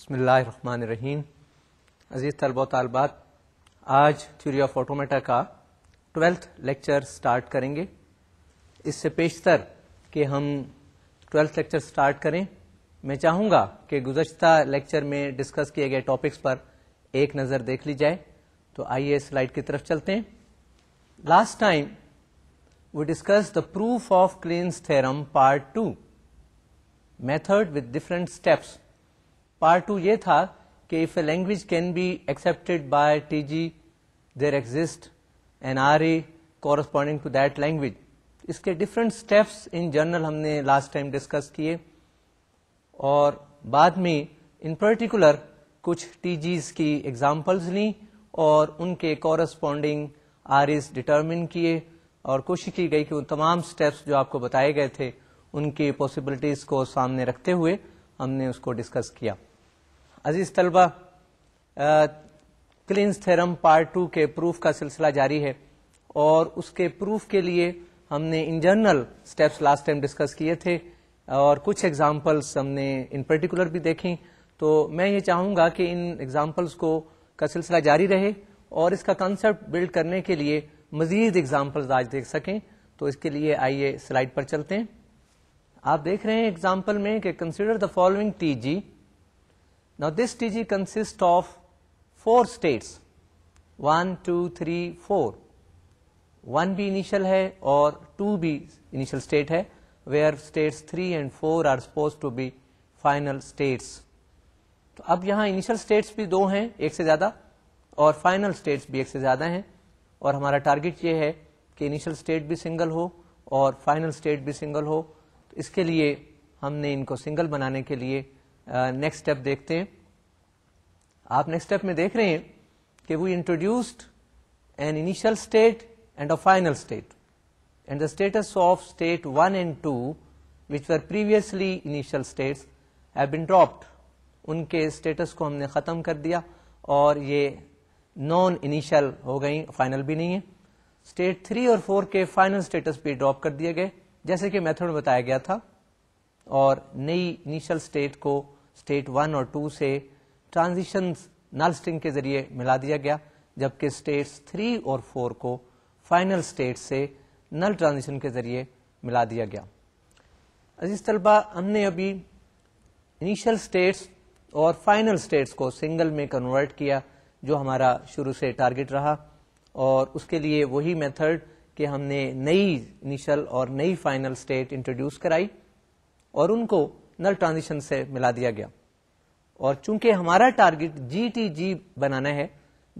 बसमीम अज़ीज़ तलबा तलबात आज थ्योरी ऑफ ऑटोमेटा का ट्वेल्थ लेक्चर स्टार्ट करेंगे इससे पेशतर कि हम ट्वेल्थ लेक्चर स्टार्ट करें मैं चाहूँगा कि गुजशत लेक्चर में डिस्कस किए गए टॉपिक्स पर एक नज़र देख ली जाए तो आइए स्लाइड की तरफ चलते हैं last time we discussed the proof of Kleen's theorem part 2 method with different steps part two ये था कि if a language can be accepted by T G there exist an R A corresponding to that language इसके different steps in general हमने last time discuss किए और बाद में इन particular कुछ टीजीज की एग्जाम्पल्स ली और उनके कॉरस्पॉन्डिंग आर एस डिटर्मिन किए और कोशिश की गई कि उन तमाम स्टेप्स जो आपको बताए गए थे उनकी पॉसिबिलिटीज को सामने रखते हुए हमने उसको डिस्कस किया अजीज तलबा क्लिन्स थेरम पार्ट टू के प्रूफ का सिलसिला जारी है और उसके प्रूफ के लिए हमने इन general steps last time discuss किए थे और कुछ एग्जाम्पल्स हमने इन पर्टिकुलर भी देखी तो मैं ये चाहूंगा कि इन एग्जाम्पल्स को का सिलसिला जारी रहे और इसका कंसेप्ट बिल्ड करने के लिए मजीद एग्जाम्पल्स आज देख सकें तो इसके लिए आइए स्लाइड पर चलते हैं आप देख रहे हैं एग्जाम्पल में कि consider the following T G Now this TG consists of four states. One, two, three, four. One भी इनिशियल है और टू भी इनिशियल स्टेट है where states three and four are suppose to be final states तो अब यहां initial states भी दो हैं एक से ज्यादा और फाइनल स्टेट्स भी एक से ज्यादा हैं और हमारा टारगेट ये है कि इनिशियल स्टेट भी सिंगल हो और फाइनल स्टेट भी सिंगल हो तो इसके लिए हमने इनको सिंगल बनाने के लिए नेक्स्ट स्टेप देखते हैं आप नेक्स्ट स्टेप में देख रहे हैं कि we introduced an initial state and a final state and the status of state one and two which were previously initial states have been dropped उनके स्टेटस को हमने ख़त्म कर दिया और ये नॉन इनिशियल हो गई फाइनल भी नहीं है स्टेट थ्री और फोर के फाइनल स्टेटस भी ड्रॉप कर दिए गए जैसे कि मेथड में बताया गया था और नई इनिशियल स्टेट को स्टेट वन और टू से ट्रांजिशन नल स्ट्रिंग के जरिए मिला दिया गया जबकि स्टेट्स थ्री और फोर को फाइनल स्टेट से नल ट्रांजिशन के जरिए मिला दिया गया अजीज तलबा हमने अभी इनिशियल स्टेट्स और फाइनल स्टेट्स को सिंगल में कन्वर्ट किया जो हमारा शुरू से टारगेट रहा और उसके लिए वही मेथड कि हमने नई इनिशियल और नई फाइनल स्टेट इंट्रोड्यूस कराई और उनको नल ट्रांजिशन से मिला दिया गया और चूंकि हमारा टारगेट जीटीजी बनाना है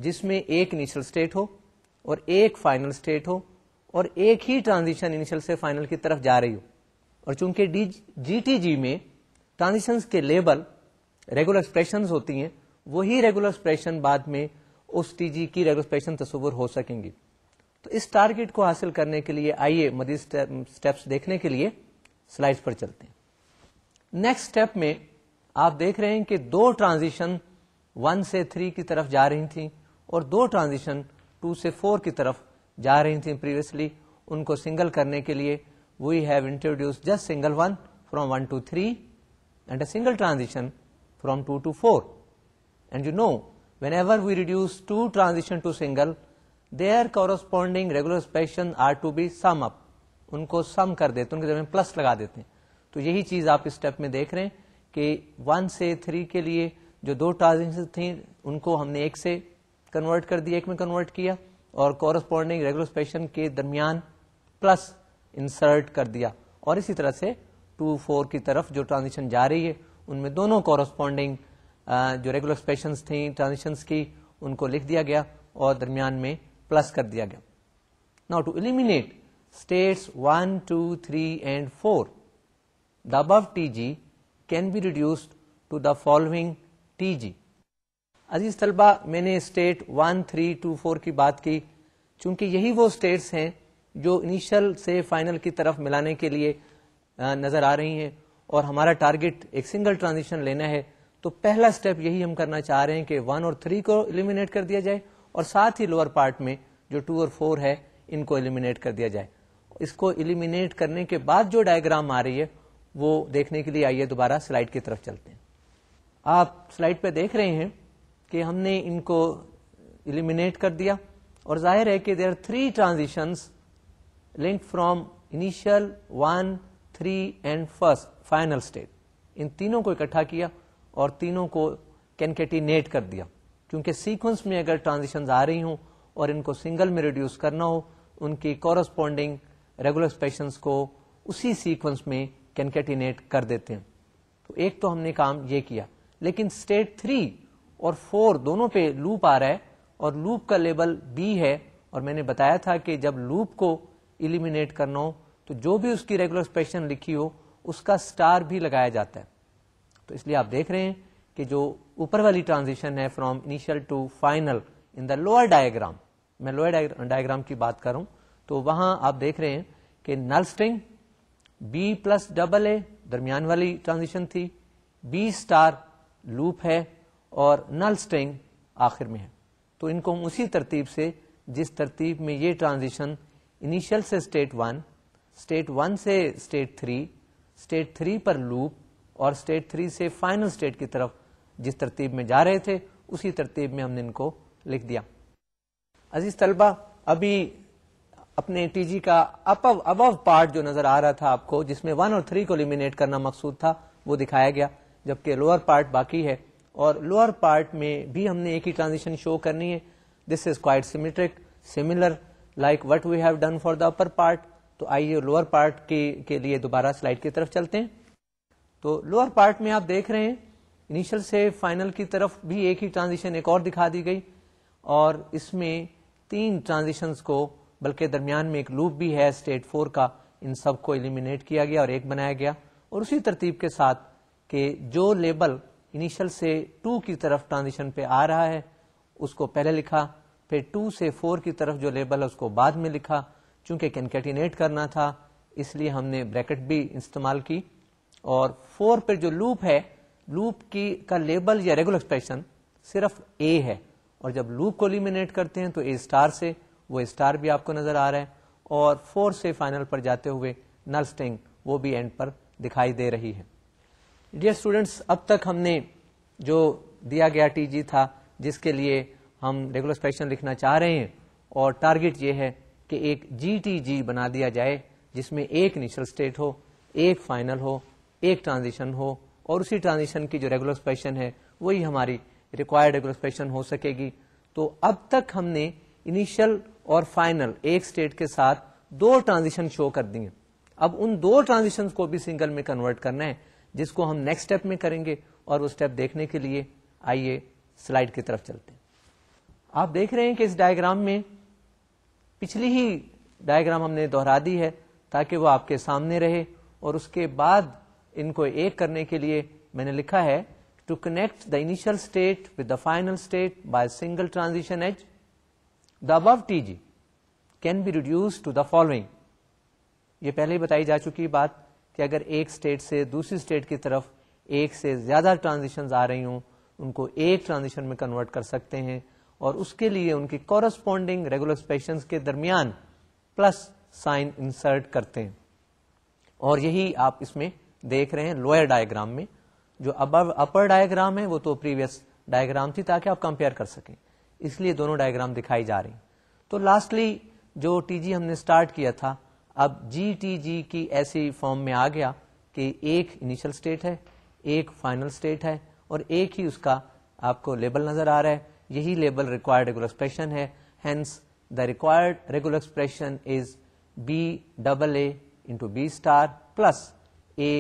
जिसमें एक इनिशियल स्टेट हो और एक फाइनल स्टेट हो और एक ही ट्रांजिशन इनिशियल से फाइनल की तरफ जा रही हो और चूंकि जीटीजी में ट्रांजिशंस के लेबल रेगुलर एक्सप्रेशन होती हैं वही रेगुलर एक्सप्रेशन बाद में उस टीजी की रेगुलर एक्सप्रेशन तस्वर हो सकेंगी तो इस टारगेट को हासिल करने के लिए आइए मजीद स्टेप्स देखने के लिए स्लाइड्स पर चलते हैं नेक्स्ट स्टेप में आप देख रहे हैं कि दो ट्रांजिशन वन से थ्री की तरफ जा रही थी और दो ट्रांजिशन टू से फोर की तरफ जा रही थी प्रीवियसली उनको सिंगल करने के लिए we have introduce just single one from one to three and a single transition from two to four and you know whenever we reduce two transition to single their corresponding regular expression are to be sum up उनको sum कर देते उनके जगह plus लगा देते हैं तो यही चीज आप स्टेप में देख रहे हैं कि वन से थ्री के लिए जो दो ट्रांजेक्शन थी उनको हमने एक से कन्वर्ट कर दिया एक में कन्वर्ट किया और कॉरस्पॉन्डिंग रेगुलर के दरमियान प्लस इंसर्ट कर दिया और इसी तरह से टू फोर की तरफ जो ट्रांजिशन जा रही है उनमें दोनों कॉरस्पॉन्डिंग जो रेगुलर एक्सप्रेशन थी ट्रांजिशन की उनको लिख दिया गया और दरमियान में प्लस कर दिया गया now to eliminate states one to three and four The above TG can be reduced to the following TG. अजीज तलबा मैंने state one three two four की बात की चूंकि यही वो स्टेट्स हैं जो इनिशियल से फाइनल की तरफ मिलाने के लिए नजर आ रही हैं और हमारा टारगेट एक सिंगल ट्रांजिशन लेना है तो पहला स्टेप यही हम करना चाह रहे हैं कि वन और थ्री को एलिमिनेट कर दिया जाए और साथ ही लोअर पार्ट में जो टू और फोर है इनको एलिमिनेट कर दिया जाए इसको एलिमिनेट करने के बाद जो डायग्राम आ रही है वो देखने के लिए आइए दोबारा स्लाइड की तरफ चलते हैं आप स्लाइड पे देख रहे हैं कि हमने इनको इलिमिनेट कर दिया और जाहिर है कि there three transitions link from initial one three and first final state इन तीनों को इकट्ठा किया और तीनों को कैनकेटिनेट कर दिया क्योंकि सीक्वेंस में अगर ट्रांजिशन आ रही हों और इनको सिंगल में रिड्यूस करना हो उनकी कॉरस्पॉन्डिंग रेगुलर एक्सप्रेशन को उसी सीक्वेंस में कैनकेटिनेट कर देते हैं तो एक तो हमने काम ये किया लेकिन स्टेट थ्री और फोर दोनों पे लूप आ रहा है और लूप का लेबल बी है और मैंने बताया था कि जब लूप को इलिमिनेट करना हो तो जो भी उसकी रेगुलर एक्सप्रेशन लिखी हो उसका स्टार भी लगाया जाता है तो इसलिए आप देख रहे हैं कि जो ऊपर वाली ट्रांजिशन है from initial to final in the lower diagram मैं लोअर डायग्राम की बात करूं तो वहां आप देख रहे हैं कि null string B plus double A दरमियान वाली ट्रांजिशन थी बी स्टार लूप है और नल स्ट्रिंग आखिर में है तो इनको हम उसी तरतीब से जिस तरतीब में ये ट्रांजिशन इनिशियल से स्टेट वन स्टेट वन से स्टेट थ्री स्टेट थ्री पर लूप और स्टेट थ्री से फाइनल स्टेट की तरफ जिस तरतीब में जा रहे थे उसी तरतीब में हमने इनको लिख दिया अजीज तलबा अभी अपने टीजी का अपव अबव पार्ट जो नजर आ रहा था आपको जिसमें वन और थ्री को एलिमिनेट करना मकसूद था वो दिखाया गया जबकि लोअर पार्ट बाकी है और लोअर पार्ट में भी हमने एक ही ट्रांजिशन शो करनी है this is quite symmetric similar like what we have done for the upper part तो आइए लोअर पार्ट के, के लिए दोबारा स्लाइड की तरफ चलते हैं तो लोअर पार्ट में आप देख रहे हैं इनिशियल से फाइनल की तरफ भी एक ही ट्रांजिशन एक और दिखा दी गई और इसमें तीन ट्रांजिशंस को बल्कि दरमियान में एक लूप भी है स्टेट फोर का इन सब को एलिमिनेट किया गया और एक बनाया गया और उसी तरतीब के साथ कि जो लेबल इनिशियल से टू की तरफ ट्रांजिशन पे आ रहा है उसको पहले लिखा फिर टू से फोर की तरफ जो लेबल है उसको बाद में लिखा चूंकि कैनकेटिनेट करना था इसलिए हमने ब्रैकेट भी इस्तेमाल की और फोर पर जो लूप है लूप की का लेबल या रेगुलर एक्सप्रेशन सिर्फ ए है और जब लूप को एलिमिनेट करते हैं तो ए स्टार से वो स्टार भी आपको नजर आ रहा है और फोर से फाइनल पर जाते हुए नल स्टिंग वो भी एंड पर दिखाई दे रही है डियर स्टूडेंट्स अब तक हमने जो दिया गया टीजी था जिसके लिए हम रेगुलर स्पेक्शन लिखना चाह रहे हैं और टारगेट ये है कि एक जीटीजी बना दिया जाए जिसमें एक इनिशियल स्टेट हो एक फाइनल हो एक ट्रांजिशन हो और उसी ट्रांजिशन की जो रेगुलर स्पेक्शन है वही हमारी रिक्वायर्ड रेगुलर स्पेक्शन हो सकेगी तो अब तक हमने इनिशियल और फाइनल एक स्टेट के साथ दो ट्रांजिशन शो कर दिए अब उन दो ट्रांजिशन को भी सिंगल में कन्वर्ट करना है जिसको हम नेक्स्ट स्टेप में करेंगे और वो स्टेप देखने के लिए आइए स्लाइड की तरफ चलते हैं आप देख रहे हैं कि इस डायग्राम में पिछली ही डायग्राम हमने दोहरा दी है ताकि वो आपके सामने रहे और उसके बाद इनको एक करने के लिए मैंने लिखा है to connect the initial state with the final state by single transition as the above TG can be reduce to the following ये पहले ही बताई जा चुकी बात कि अगर एक स्टेट से दूसरी स्टेट की तरफ एक से ज्यादा ट्रांजिशन आ रही हों उनको एक ट्रांजिशन में कन्वर्ट कर सकते हैं और उसके लिए उनकी कॉरस्पॉन्डिंग रेगुलर एक्सप्रेशन के दरमियान प्लस साइन इंसर्ट करते हैं और यही आप इसमें देख रहे हैं लोअर डायग्राम में जो अब अपर डायग्राम है वो तो प्रीवियस डायग्राम थी ताकि आप कंपेयर कर सकें इसलिए दोनों डायग्राम दिखाई जा रही तो लास्टली जो टीजी हमने स्टार्ट किया था अब जी टी जी की ऐसी फॉर्म में आ गया कि एक इनिशियल स्टेट है एक फाइनल स्टेट है और एक ही उसका आपको लेबल नजर आ रहा है यही लेबल रिक्वायर्ड रेगुलर एक्सप्रेशन है hence the required regular expression is B double A into B star plus A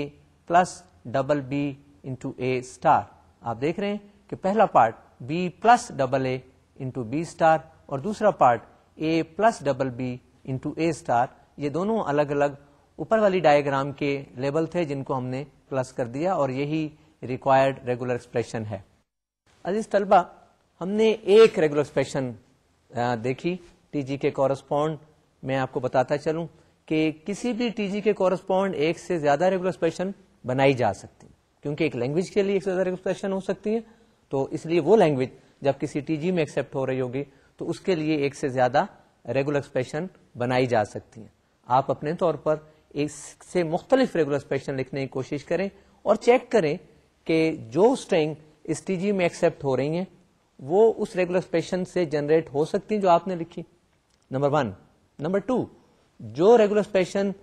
plus double B into A star आप देख रहे हैं कि पहला part B plus double A into B star और दूसरा part A plus double B into A star ये दोनों अलग अलग ऊपर वाली डायग्राम के लेबल थे जिनको हमने प्लस कर दिया और यही रिक्वायर्ड रेगुलर एक्सप्रेशन है अजीज तलबा हमने एक रेगुलर एक्सप्रेशन देखी टीजी के कॉरस्पॉन्ड मैं आपको बताता चलूं कि किसी भी टीजी के कॉरस्पॉन्ड एक से ज्यादा रेगुलर एक्सप्रेशन बनाई जा सकती है क्योंकि एक लैंग्वेज के लिए एक से ज्यादा रेगुलर एक्सप्रेशन हो सकती है तो इसलिए वो लैंग्वेज जब किसी टीजी में एक्सेप्ट हो रही होगी तो उसके लिए एक से ज्यादा रेगुलर एक्सप्रेशन बनाई जा सकती हैं आप अपने तौर पर इससे मुख्तलिफ रेगुलर एक्सप्रेशन लिखने की कोशिश करें और चेक करें कि जो स्ट्रिंग इस टीजी में एक्सेप्ट हो रही हैं वो उस रेगुलर एक्सप्रेशन से जनरेट हो सकती हैं जो आपने लिखी नंबर वन नंबर टू जो रेगुलर एक्सप्रेशन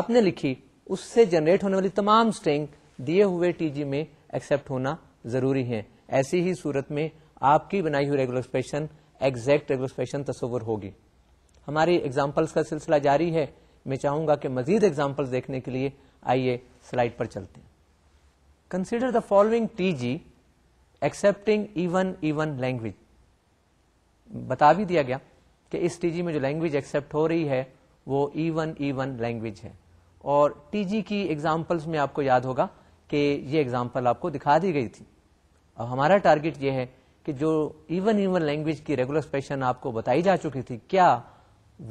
आपने लिखी उससे जनरेट होने वाली तमाम स्ट्रिंग दिए हुए टीजी में एक्सेप्ट होना जरूरी है ऐसी ही सूरत में आपकी बनाई हुई regular expression exact regular expression तस्वर होगी हमारी एग्जाम्पल्स का सिलसिला जारी है मैं चाहूंगा कि मजीद एग्जाम्पल्स देखने के लिए आइए स्लाइड पर चलते हैं consider the following T G accepting even even language बता भी दिया गया कि इस टीजी में जो लैंग्वेज एक्सेप्ट हो रही है वो ईवन ईवन लैंग्वेज है और टीजी की एग्जाम्पल्स में आपको याद होगा कि ये एग्जाम्पल आपको दिखा दी गई थी अब हमारा टारगेट ये है कि जो इवन इवन लैंग्वेज की रेगुलर एक्सप्रेशन आपको बताई जा चुकी थी क्या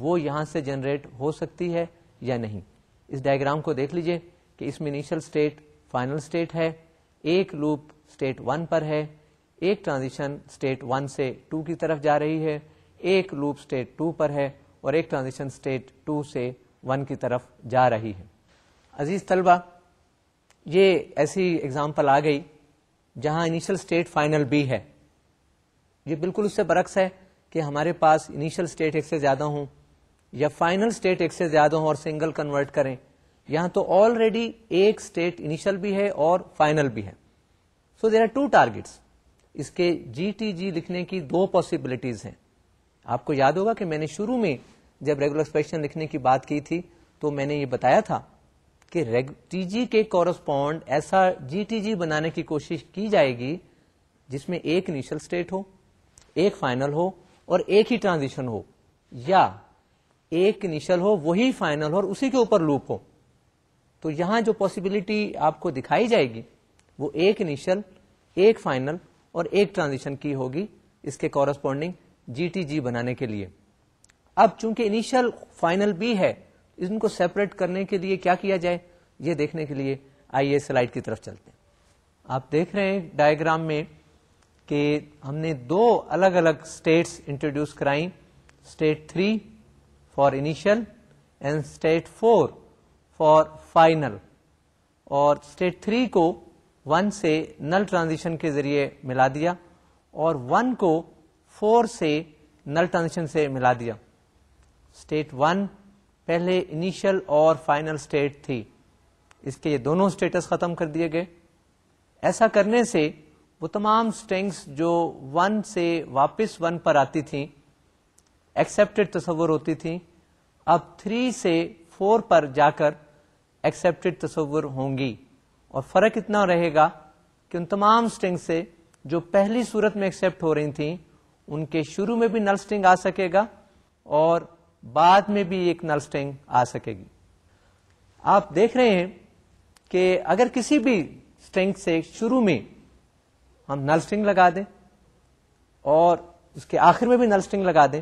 वो यहां से जनरेट हो सकती है या नहीं इस डायग्राम को देख लीजिए कि इसमें इनिशियल स्टेट फाइनल स्टेट है एक लूप स्टेट वन पर है एक ट्रांजिशन स्टेट वन से टू की तरफ जा रही है एक लूप स्टेट टू पर है और एक ट्रांजिशन स्टेट टू से वन की तरफ जा रही है अजीज तलबा ये ऐसी एग्जाम्पल आ गई जहां इनिशियल स्टेट फाइनल बी है ये बिल्कुल उससे बरक्स है कि हमारे पास इनिशियल स्टेट एक से ज्यादा हों या फाइनल स्टेट एक से ज्यादा हों और सिंगल कन्वर्ट करें यहां तो ऑलरेडी एक स्टेट इनिशियल भी है और फाइनल भी है so there are two targets इसके जीटीजी लिखने की दो पॉसिबिलिटीज हैं आपको याद होगा कि मैंने शुरू में जब रेगुलर एक्सप्रेशन लिखने की बात की थी तो मैंने ये बताया था कि टीजी के कॉरस्पॉन्ड ऐसा जीटीजी बनाने की कोशिश की जाएगी जिसमें एक इनिशियल स्टेट हो एक फाइनल हो और एक ही ट्रांजिशन हो या एक इनिशियल हो वही फाइनल हो और उसी के ऊपर लूप हो तो यहां जो पॉसिबिलिटी आपको दिखाई जाएगी वो एक इनिशियल एक फाइनल और एक ट्रांजिशन की होगी इसके कॉरस्पॉन्डिंग जीटीजी बनाने के लिए अब चूंकि इनिशियल फाइनल भी है इनको सेपरेट करने के लिए क्या किया जाए ये देखने के लिए आइए स्लाइड की तरफ चलते हैं आप देख रहे हैं डायग्राम में कि हमने दो अलग अलग स्टेट्स इंट्रोड्यूस कराई state three for initial and state four for final और स्टेट थ्री को वन से नल ट्रांजिशन के जरिए मिला दिया और वन को फोर से नल ट्रांजिशन से मिला दिया स्टेट वन पहले इनिशियल और फाइनल स्टेट थी इसके ये दोनों स्टेटस खत्म कर दिए गए ऐसा करने से वो तमाम स्ट्रिंग्स जो वन से वापस वन पर आती थी एक्सेप्टेड तस्वुर होती थी अब थ्री से फोर पर जाकर एक्सेप्टेड तस्वुर होंगी और फर्क इतना रहेगा कि उन तमाम स्ट्रिंग से जो पहली सूरत में एक्सेप्ट हो रही थी उनके शुरू में भी नल स्ट्रिंग आ सकेगा और बाद में भी एक नल स्ट्रिंग आ सकेगी आप देख रहे हैं कि अगर किसी भी स्ट्रिंग से शुरू में हम नल स्ट्रिंग लगा दें और उसके आखिर में भी नल स्ट्रिंग लगा दें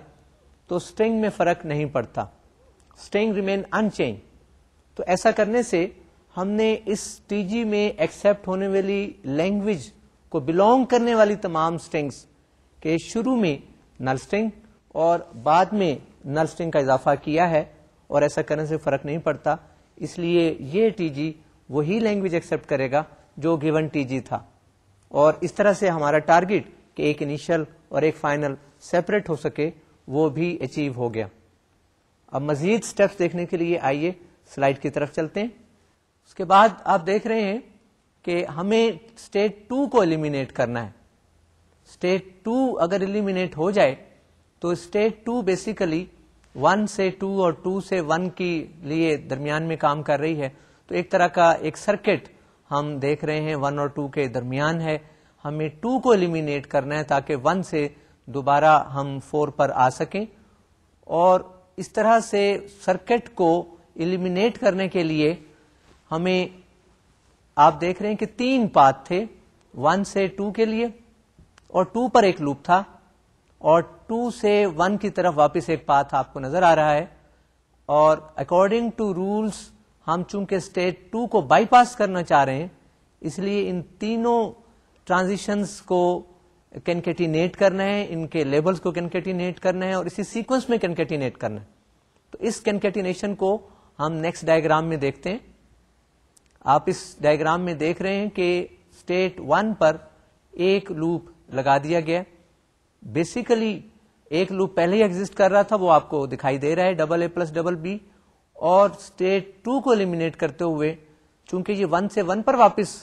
तो स्ट्रिंग में फर्क नहीं पड़ता स्ट्रिंग रिमेन अनचेंज तो ऐसा करने से हमने इस टीजी में एक्सेप्ट होने वाली लैंग्वेज को बिलोंग करने वाली तमाम स्ट्रिंग्स के शुरू में नल स्ट्रिंग और बाद में नल स्ट्रिंग का इजाफा किया है और ऐसा करने से फर्क नहीं पड़ता इसलिए ये टीजी वही लैंग्वेज एक्सेप्ट करेगा जो गिवन टीजी था और इस तरह से हमारा टारगेट कि एक इनिशियल और एक फाइनल सेपरेट हो सके वो भी अचीव हो गया अब मजीद स्टेप्स देखने के लिए आइए स्लाइड की तरफ चलते हैं उसके बाद आप देख रहे हैं कि हमें स्टेट टू को एलिमिनेट करना है स्टेट टू अगर एलिमिनेट हो जाए तो स्टेट टू बेसिकली वन से टू और टू से वन के लिए दरमियान में काम कर रही है तो एक तरह का एक सर्किट हम देख रहे हैं वन और टू के दरमियान है हमें टू को एलिमिनेट करना है ताकि वन से दोबारा हम फोर पर आ सकें और इस तरह से सर्किट को एलिमिनेट करने के लिए हमें आप देख रहे हैं कि तीन पाथ थे वन से टू के लिए और टू पर एक लूप था और टू से वन की तरफ वापस एक पाथ आपको नजर आ रहा है और अकॉर्डिंग टू रूल्स हम चूंकि स्टेट टू को बाईपास करना चाह रहे हैं इसलिए इन तीनों ट्रांजिशंस को कैनकेटिनेट करना है इनके लेबल्स को कैनकेटिनेट करना है और इसी सीक्वेंस में कैनकेटिनेट करना है तो इस कैनकेटिनेशन को हम नेक्स्ट डायग्राम में देखते हैं आप इस डायग्राम में देख रहे हैं कि स्टेट वन पर एक लूप लगा दिया गया बेसिकली एक लूप पहले ही एग्जिस्ट कर रहा था वो आपको दिखाई दे रहा है double A plus double B और स्टेट टू को एलिमिनेट करते हुए चूंकि ये वन से वन पर वापस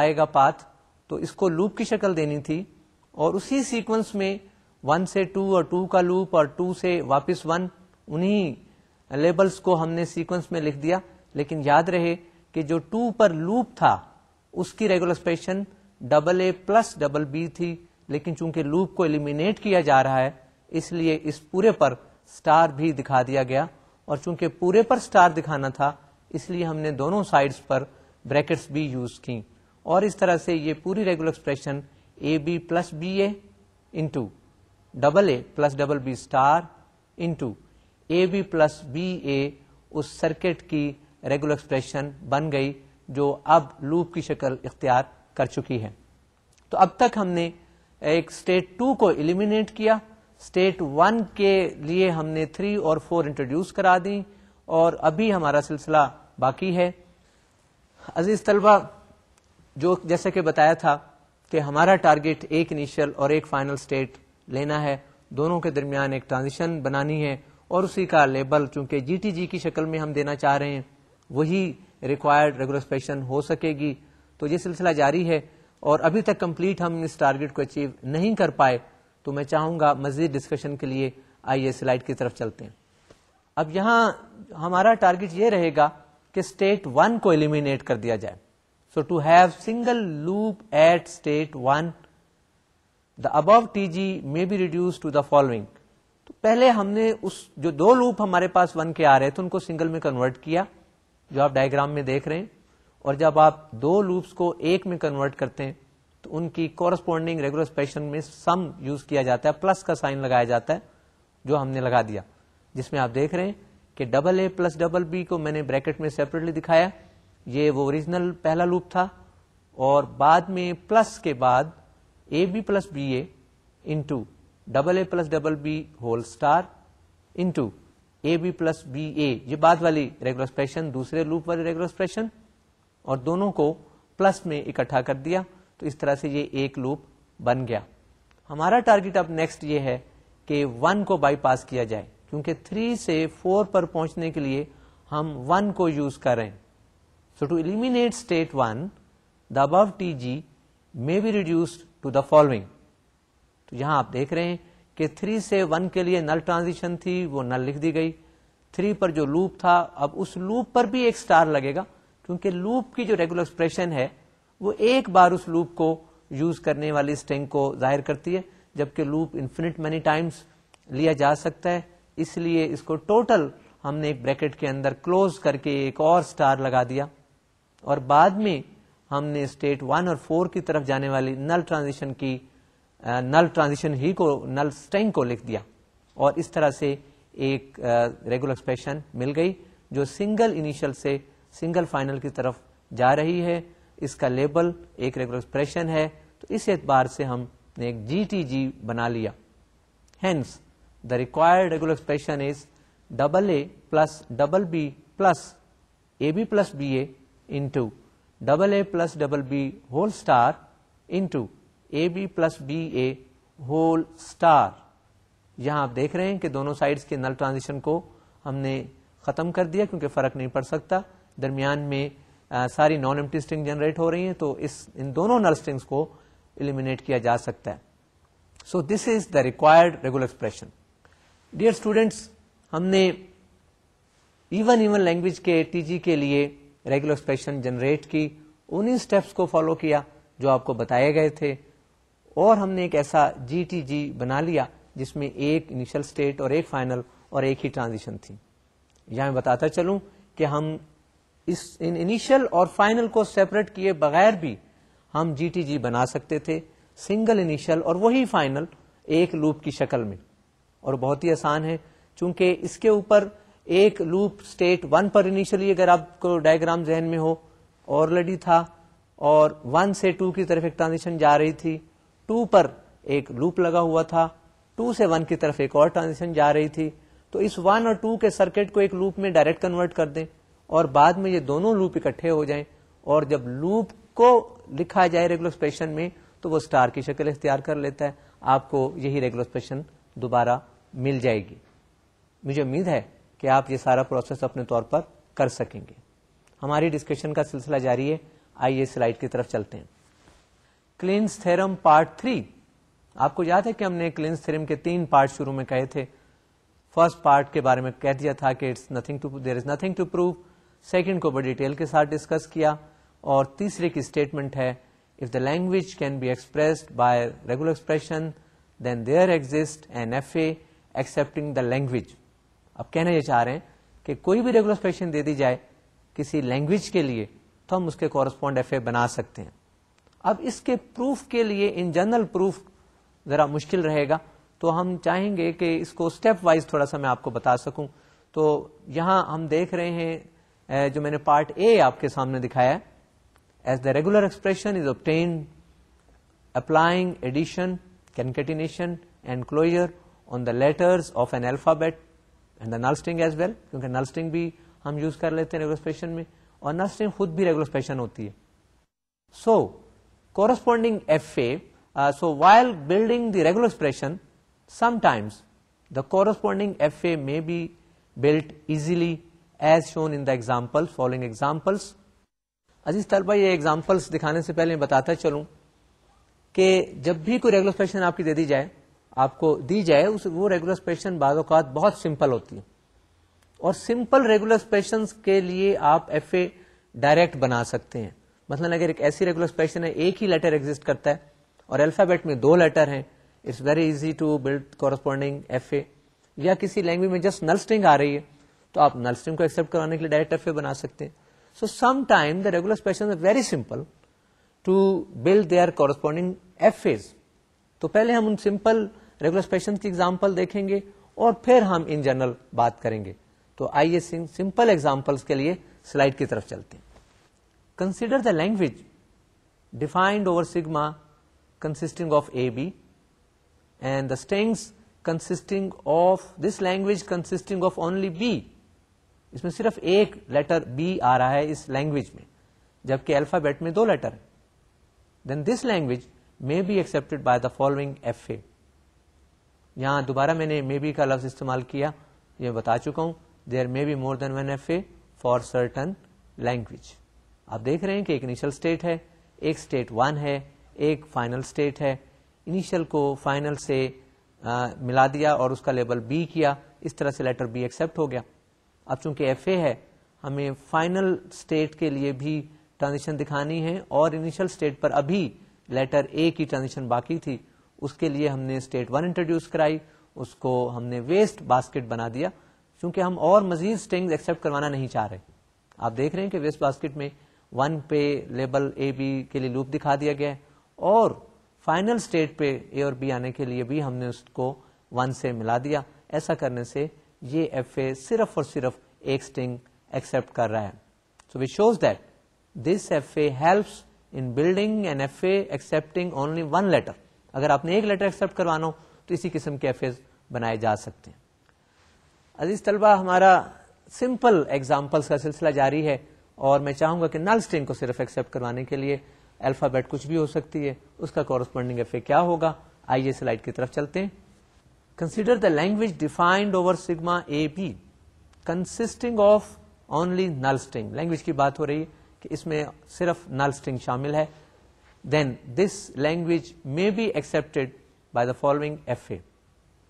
आएगा पाथ तो इसको लूप की शक्ल देनी थी और उसी सीक्वेंस में वन से टू और टू का लूप और टू से वापस वन उन्हीं लेबल्स को हमने सीक्वेंस में लिख दिया लेकिन याद रहे कि जो टू पर लूप था उसकी regular expression double A plus double B थी लेकिन चूंकि लूप को एलिमिनेट किया जा रहा है इसलिए इस पूरे पर स्टार भी दिखा दिया गया और चूंकि पूरे पर स्टार दिखाना था इसलिए हमने दोनों साइड्स पर ब्रैकेट्स भी यूज की और इस तरह से ये पूरी regular expression A B plus B A into double A plus double B star into A B plus B A उस सर्किट की रेगुलर एक्सप्रेशन बन गई जो अब लूप की शक्ल इख्तियार कर चुकी है तो अब तक हमने एक स्टेट टू को एलिमिनेट किया स्टेट वन के लिए हमने थ्री और फोर इंट्रोड्यूस करा दी और अभी हमारा सिलसिला बाकी है अजीज तलबा जो जैसे कि बताया था कि हमारा टारगेट एक इनिशियल और एक फाइनल स्टेट लेना है दोनों के दरमियान एक ट्रांजिशन बनानी है और उसी का लेबल चूंकि जीटीजी की शक्ल में हम देना चाह रहे हैं वही रिक्वायर्ड रेगुलर हो सकेगी तो ये सिलसिला जारी है और अभी तक कंप्लीट हम इस टारगेट को अचीव नहीं कर पाए तो मैं चाहूँगा मजीद डिस्कशन के लिए आइए स्लाइड की तरफ चलते हैं अब यहाँ हमारा टारगेट ये रहेगा कि स्टेट वन को एलिमिनेट कर दिया जाए so to have single loop at state one the above TG may be reduce to the following तो पहले हमने उस जो दो लूप हमारे पास वन के आ रहे थे तो उनको सिंगल में कन्वर्ट किया जो आप डायग्राम में देख रहे हैं और जब आप दो लूप्स को एक में कन्वर्ट करते हैं उनकी कॉरस्पॉन्डिंग रेगुलर एक्सप्रेशन में सम यूज किया जाता है प्लस का साइन लगाया जाता है जो हमने लगा दिया जिसमें आप देख रहे हैं कि double A plus double B को मैंने ब्रैकेट में सेपरेटली दिखाया ये वो ओरिजिनल पहला लूप था और बाद में प्लस के बाद A B plus B A into double A plus double B whole star into A B plus B A ये बाद वाली रेगुलर एक्सप्रेशन दूसरे लूप वाली रेगुलर एक्सप्रेशन और दोनों को प्लस में इकट्ठा कर दिया तो इस तरह से ये एक लूप बन गया हमारा टारगेट अब नेक्स्ट ये है कि वन को बाईपास किया जाए क्योंकि थ्री से फोर पर पहुंचने के लिए हम वन को यूज कर रहे हैं so to eliminate state one the above T G may be reduced to the following तो यहां आप देख रहे हैं कि थ्री से वन के लिए नल ट्रांजिशन थी वो नल लिख दी गई थ्री पर जो लूप था अब उस लूप पर भी एक स्टार लगेगा क्योंकि लूप की जो रेगुलर एक्सप्रेशन है वो एक बार उस लूप को यूज करने वाली स्ट्रिंग को जाहिर करती है जबकि लूप इन्फिनिट मनी टाइम्स लिया जा सकता है इसलिए इसको टोटल हमने एक ब्रैकेट के अंदर क्लोज करके एक और स्टार लगा दिया और बाद में हमने स्टेट वन और फोर की तरफ जाने वाली नल ट्रांजिशन की नल ट्रांजिशन ही को नल स्ट्रेंग को लिख दिया और इस तरह से एक रेगुलर एक्सप्रेशन मिल गई जो सिंगल इनिशियल से सिंगल फाइनल की तरफ जा रही है इसका लेबल एक रेगुलर एक्सप्रेशन है तो इस एतबार से हमने एक जी टी जी बना लिया hence the required regular expression is double A plus double B plus A B plus B A into double A plus double B whole star into A B plus B A whole star यहां आप देख रहे हैं कि दोनों sides के नल transition को हमने खत्म कर दिया क्योंकि फर्क नहीं पड़ सकता दरमियान में आ, सारी नॉन एम्प्टी स्ट्रिंग जनरेट हो रही हैं तो इस इन दोनों नल स्ट्रिंग्स को एलिमिनेट किया जा सकता है so this is the required regular expression dear students हमने इवन इवन लैंग्वेज के टीजी के लिए रेगुलर एक्सप्रेशन जनरेट की उन्हीं स्टेप्स को फॉलो किया जो आपको बताए गए थे और हमने एक ऐसा जीटीजी बना लिया जिसमें एक इनिशियल स्टेट और एक फाइनल और एक ही ट्रांजिशन थी यहां मैं बताता चलूं कि हम इस इन इनिशियल और फाइनल को सेपरेट किए बगैर भी हम जीटीजी बना सकते थे सिंगल इनिशियल और वही फाइनल एक लूप की शक्ल में और बहुत ही आसान है चूंकि इसके ऊपर एक लूप स्टेट वन पर इनिशियली अगर आपको डायग्राम जहन में हो ऑलरेडी था और वन से टू की तरफ एक ट्रांजिशन जा रही थी टू पर एक लूप लगा हुआ था टू से वन की तरफ एक और ट्रांजिशन जा रही थी तो इस वन और टू के सर्किट को एक लूप में डायरेक्ट कन्वर्ट कर दें और बाद में ये दोनों लूप इकट्ठे हो जाएं और जब लूप को लिखा जाए रेगुलोस्पेशन में तो वो स्टार की शक्ल इख्तियार कर लेता है आपको यही रेगुलोस्पेशन दोबारा मिल जाएगी मुझे उम्मीद है कि आप ये सारा प्रोसेस अपने तौर पर कर सकेंगे हमारी डिस्कशन का सिलसिला जारी है आइए स्लाइड की तरफ चलते हैं क्लिन्स थेरम पार्ट थ्री आपको याद है कि हमने क्लिन्स थेरम के तीन पार्ट शुरू में कहे थे फर्स्ट पार्ट के बारे में कह दिया था कि it's nothing to there is nothing to prove second को बड़ी डिटेल के साथ डिस्कस किया और तीसरे की स्टेटमेंट है if the language can be expressed by regular expression then there exist an F accepting the language अब कहना ये चाह रहे हैं कि कोई भी रेगुलर एक्सप्रेशन दे दी जाए किसी लैंग्वेज के लिए तो हम उसके कॉरस्पॉन्ड एफ बना सकते हैं अब इसके प्रूफ के लिए इन जनरल प्रूफ जरा मुश्किल रहेगा तो हम चाहेंगे कि इसको स्टेप वाइज थोड़ा सा मैं आपको बता सकूं तो यहां हम देख रहे हैं जो the regular expression is obtained applying addition, concatenation and closure on the letters of an alphabet and the null string as well क्योंकि null string भी हम यूज कर लेते हैं रेगुलर एक्सप्रेशन में और null string खुद भी रेगुलर एक्सप्रेशन होती है so corresponding FA uh, so while building the regular expression sometimes the corresponding FA may be built easily as shown in the example following examples अजीज तलबा ये examples दिखाने से पहले मैं बताता चलूँ कि जब भी कोई रेगुलर एक्सप्रेशन आपकी दे दी जाए आपको दी जाए उस वो रेगुलर एक्सप्रेशन बाद बहुत सिंपल होती है और सिंपल रेगुलर एक्सप्रेशन के लिए आप एफ ए डायरेक्ट बना सकते हैं मतलब अगर एक ऐसी रेगुलर एक्सप्रेशन है एक ही लेटर एग्जिस्ट करता है और अल्फाबेट में दो लेटर हैं it's very easy to build corresponding F A या किसी लैंग्वेज में जस्ट नल स्ट्रिंग आ रही है तो आप नल स्ट्रीम को एक्सेप्ट कराने के लिए डायरेक्ट एफ बना सकते हैं so some time the regular expression are very simple to build their corresponding F तो पहले हम उन सिंपल रेगुलर एक्सप्रेशन की एग्जाम्पल देखेंगे और फिर हम इन जनरल बात करेंगे तो आइए सिंपल एग्जाम्पल्स के लिए स्लाइड की तरफ चलते हैं consider the language defined over sigma consisting of AB and the strings consisting of this language consisting of only B इसमें सिर्फ एक लेटर बी आ रहा है इस लैंग्वेज में जबकि अल्फाबेट में दो लेटर है then this language may be accepted by the following F A यहां दोबारा मैंने मे बी का लफ्ज इस्तेमाल किया ये बता चुका हूं there may be more than one F A for certain language आप देख रहे हैं कि एक इनिशियल स्टेट है एक स्टेट वन है एक फाइनल स्टेट है इनिशियल को फाइनल से आ, मिला दिया और उसका लेबल बी किया इस तरह से लेटर बी एक्सेप्ट हो गया अब चूंकि एफ ए है हमें फाइनल स्टेट के लिए भी ट्रांजिशन दिखानी है और इनिशियल स्टेट पर अभी लेटर ए की ट्रांजिशन बाकी थी उसके लिए हमने स्टेट वन इंट्रोड्यूस कराई उसको हमने वेस्ट बास्केट बना दिया क्योंकि हम और मजीद स्ट्रिंग्स एक्सेप्ट करवाना नहीं चाह रहे आप देख रहे हैं कि वेस्ट बास्केट में वन पे लेबल ए बी के लिए लूप दिखा दिया गया है और फाइनल स्टेट पे ए और बी आने के लिए भी हमने उसको वन से मिला दिया ऐसा करने से ये एफ ए सिर्फ और सिर्फ एक स्ट्रिंग एक्सेप्ट कर रहा है so which shows that this F A helps in building an F A accepting only one letter अगर आपने एक लेटर एक्सेप्ट करवाना हो तो इसी किस्म के एफ बनाए जा सकते हैं अजीज तलबा हमारा सिंपल एग्जाम्पल्स का सिलसिला जारी है और मैं चाहूंगा कि नल स्ट्रिंग को सिर्फ एक्सेप्ट करवाने के लिए अल्फाबेट कुछ भी हो सकती है उसका कॉरस्पॉन्डिंग एफ क्या होगा आइए स्लाइड की तरफ चलते हैं Consider the language defined over sigma a AB consisting of only null string. Language की बात हो रही है कि इसमें सिर्फ null string शामिल है. Then this language may be accepted by the following FA.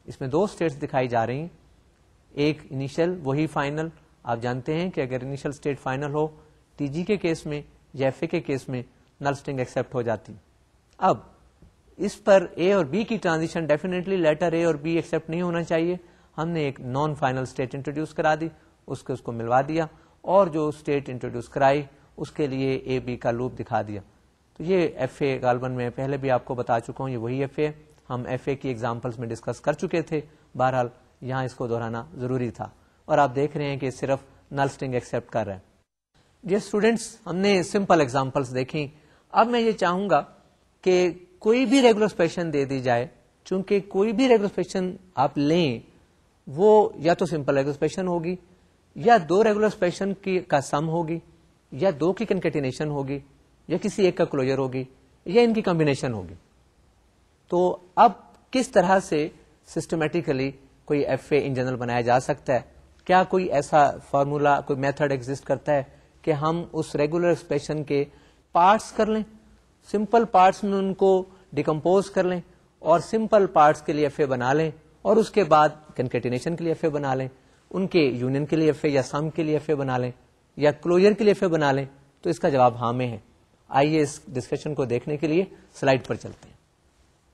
इसमें दो स्टेट्स दिखाई जा रही हैं. एक इनिशियल वही फाइनल आप जानते हैं कि अगर इनिशियल स्टेट फाइनल हो टीजी के केस में या एफ के केस में null string accept हो जाती अब इस पर ए और बी की ट्रांजिशन डेफिनेटली लेटर ए और बी एक्सेप्ट नहीं होना चाहिए हमने एक नॉन फाइनल स्टेट इंट्रोड्यूस करा दी उसके उसको मिलवा दिया और जो स्टेट इंट्रोड्यूस कराई उसके लिए ए बी का लूप दिखा दिया तो ये एफ ए गालबन में पहले भी आपको बता चुका हूँ ये वही एफ ए हम एफ ए की एग्जाम्पल्स में डिस्कस कर चुके थे बहरहाल यहाँ इसको दोहराना जरूरी था और आप देख रहे हैं कि सिर्फ नल स्ट्रिंग एक्सेप्ट कर रहे हैं ये स्टूडेंट्स हमने सिंपल एग्जाम्पल्स देखी अब मैं ये चाहूंगा कि कोई भी रेगुलर स्पेशन दे दी जाए चूंकि कोई भी रेगुलर स्पेशन आप लें वो या तो सिंपल रेगुलर स्पेशन होगी या दो रेगुलर स्पेशन की का सम होगी या दो की कंकेटिनेशन होगी या किसी एक का क्लोजर होगी या इनकी कॉम्बिनेशन होगी तो अब किस तरह से सिस्टमेटिकली कोई एफ ए इन जनरल बनाया जा सकता है क्या कोई ऐसा फार्मूला कोई मेथड एग्जिस्ट करता है कि हम उस रेगुलर एक्सप्रेशन के पार्ट्स कर लें सिंपल पार्ट्स में उनको डिकम्पोज कर लें और सिंपल पार्ट्स के लिए एफ बना लें और उसके बाद कंकेटिनेशन के लिए एफ बना लें उनके यूनियन के लिए एफ या सम के लिए एफ बना लें या क्लोजर के लिए एफ बना लें तो इसका जवाब हाँ में है आइए इस डिस्कशन को देखने के लिए स्लाइड पर चलते हैं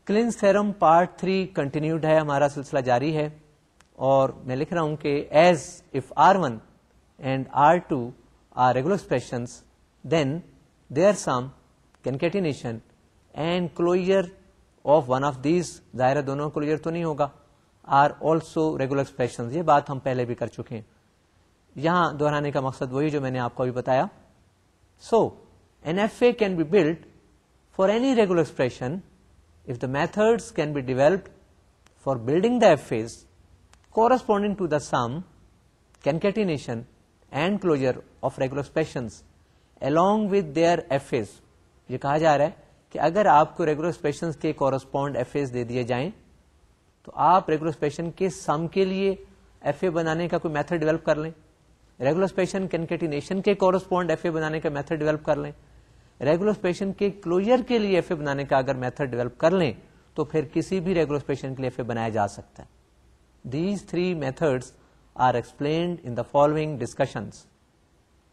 Kleene's theorem part three continued है हमारा सिलसिला जारी है और मैं लिख रहा हूं कि as if R one and R two R regular expression then there some concatenation and closure of one of these ज़ाहिर दोनों क्लोजर तो नहीं होगा आर ऑल्सो रेगुलर एक्सप्रेशन ये बात हम पहले भी कर चुके हैं यहां दोहराने का मकसद वही जो मैंने आपको अभी बताया so an F A can be build for any regular expression if the methods can be developed for building the FAs corresponding to the sum, concatenation and closure of regular expressions along with their FAs ये कहा जा रहा है कि अगर आपको regular expression के correspond F दे दिए जाएं तो आप रेगुलर एक्सप्रेशन के सम के लिए एफ बनाने का कोई मेथड डेवलप कर लें रेगुलर एक्सप्रेशन कंकेटिनेशन के कॉरस्पॉन्ड एफ बनाने का मेथड डेवलप कर लें रेगुलर एक्सप्रेशन के क्लोजर के लिए एफ बनाने का अगर मेथड डेवलप कर लें तो फिर किसी भी रेगुलर एक्सप्रेशन के लिए एफ बनाया जा सकता है these three methods are explained in the following discussions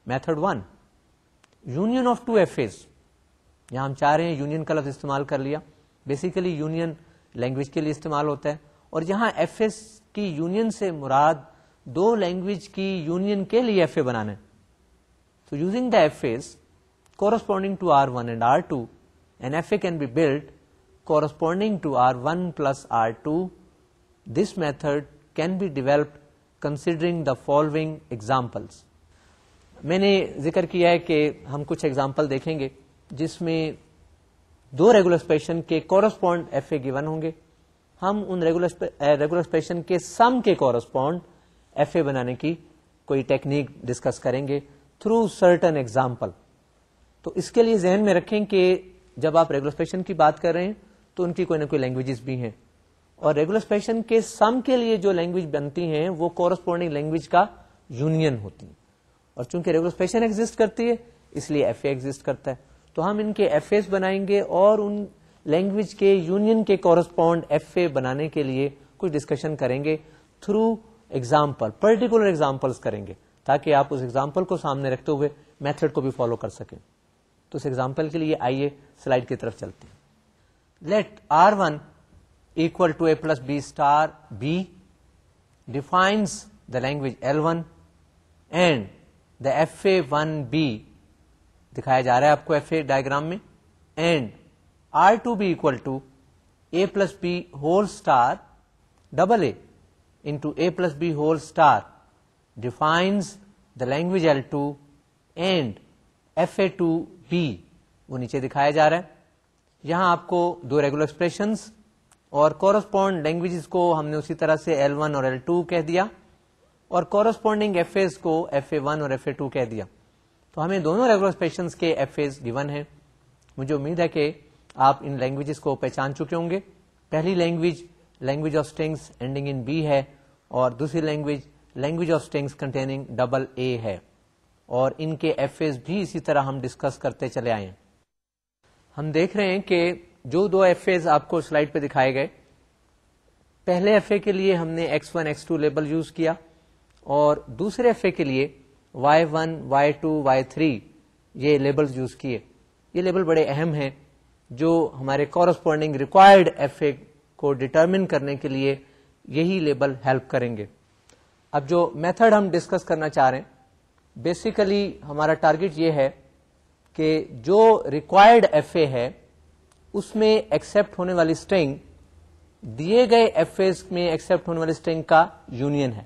method one union of two F As यहाँ हम चाह रहे हैं यूनियन का लफ्ज इस्तेमाल कर लिया बेसिकली यूनियन लैंग्वेज के लिए इस्तेमाल होता है और यहाँ एफ की यूनियन से मुराद दो लैंग्वेज की यूनियन के लिए एफ बनाना है so using the fas corresponding to r1 and r2 an fa can be built corresponding to r1 plus r2 this method can be developed considering the following examples मैंने जिक्र किया है कि हम कुछ एग्जाम्पल देखेंगे जिसमें दो रेगुलर एक्सप्रेशन के कॉरस्पॉन्ड एफ ए गिवन होंगे हम उन रेगुलर रेगुलर एक्सप्रेशन के सम के कॉरस्पॉन्ड एफ ए बनाने की कोई टेक्निक डिस्कस करेंगे थ्रू सर्टन एग्जाम्पल तो इसके लिए जहन में रखें कि जब आप रेगुलर एक्सप्रेशन की बात कर रहे हैं तो उनकी कोई ना कोई लैंग्वेजेस भी हैं और रेगुलर एक्सप्रेशन के सम के लिए जो लैंग्वेज बनती हैं वो कॉरस्पॉन्डिंग लैंग्वेज का यूनियन होती है और चूंकि रेगुलर एक्सप्रेशन एग्जिस्ट करती है इसलिए एफ एग्जिस्ट करता है तो हम इनके एफ बनाएंगे और उन लैंग्वेज के यूनियन के कॉरस्पॉन्ड एफ बनाने के लिए कुछ डिस्कशन करेंगे थ्रू एग्जाम्पल पर्टिकुलर एग्जाम्पल्स करेंगे ताकि आप उस एग्जाम्पल को सामने रखते हुए मेथड को भी फॉलो कर सकें तो उस एग्जाम्पल के लिए आइए स्लाइड की तरफ चलते हैं let R one equal to A plus B star B defines the language L one and the F A one B दिखाया जा रहा है आपको एफ ए डायग्राम में and R to be equal to A plus B whole star double A into A plus B whole star defines the language L two and F A two B वो नीचे दिखाया जा रहा है यहां आपको दो रेगुलर एक्सप्रेशन और कॉरस्पॉन्ड लैंग्वेज को हमने उसी तरह से एल वन और एल टू कह दिया और कॉरस्पॉन्डिंग एफ एस को एफ ए वन और एफ ए टू कह दिया तो हमें दोनों रेगुलर क्वेश्चंस के एफ एज गिवन है मुझे उम्मीद है कि आप इन लैंग्वेजेस को पहचान चुके होंगे पहली language language of strings ending in B है और दूसरी language language of strings containing double A है और इनके एफ भी इसी तरह हम डिस्कस करते चले आए हम देख रहे हैं कि जो दो एफ आपको स्लाइड पे दिखाए गए पहले एफ के लिए हमने X one X two label use किया और दूसरे एफ के लिए Y one Y two Y three ये लेबल्स यूज किए ये लेबल बड़े अहम हैं जो हमारे कॉरस्पॉन्डिंग रिक्वायर्ड एफ को डिटर्मिन करने के लिए यही लेबल हेल्प करेंगे अब जो मेथड हम डिस्कस करना चाह रहे हैं बेसिकली हमारा टारगेट ये है कि जो रिक्वायर्ड एफ है उसमें एक्सेप्ट होने वाली स्ट्रिंग दिए गए एफ में एक्सेप्ट होने वाली स्ट्रिंग का यूनियन है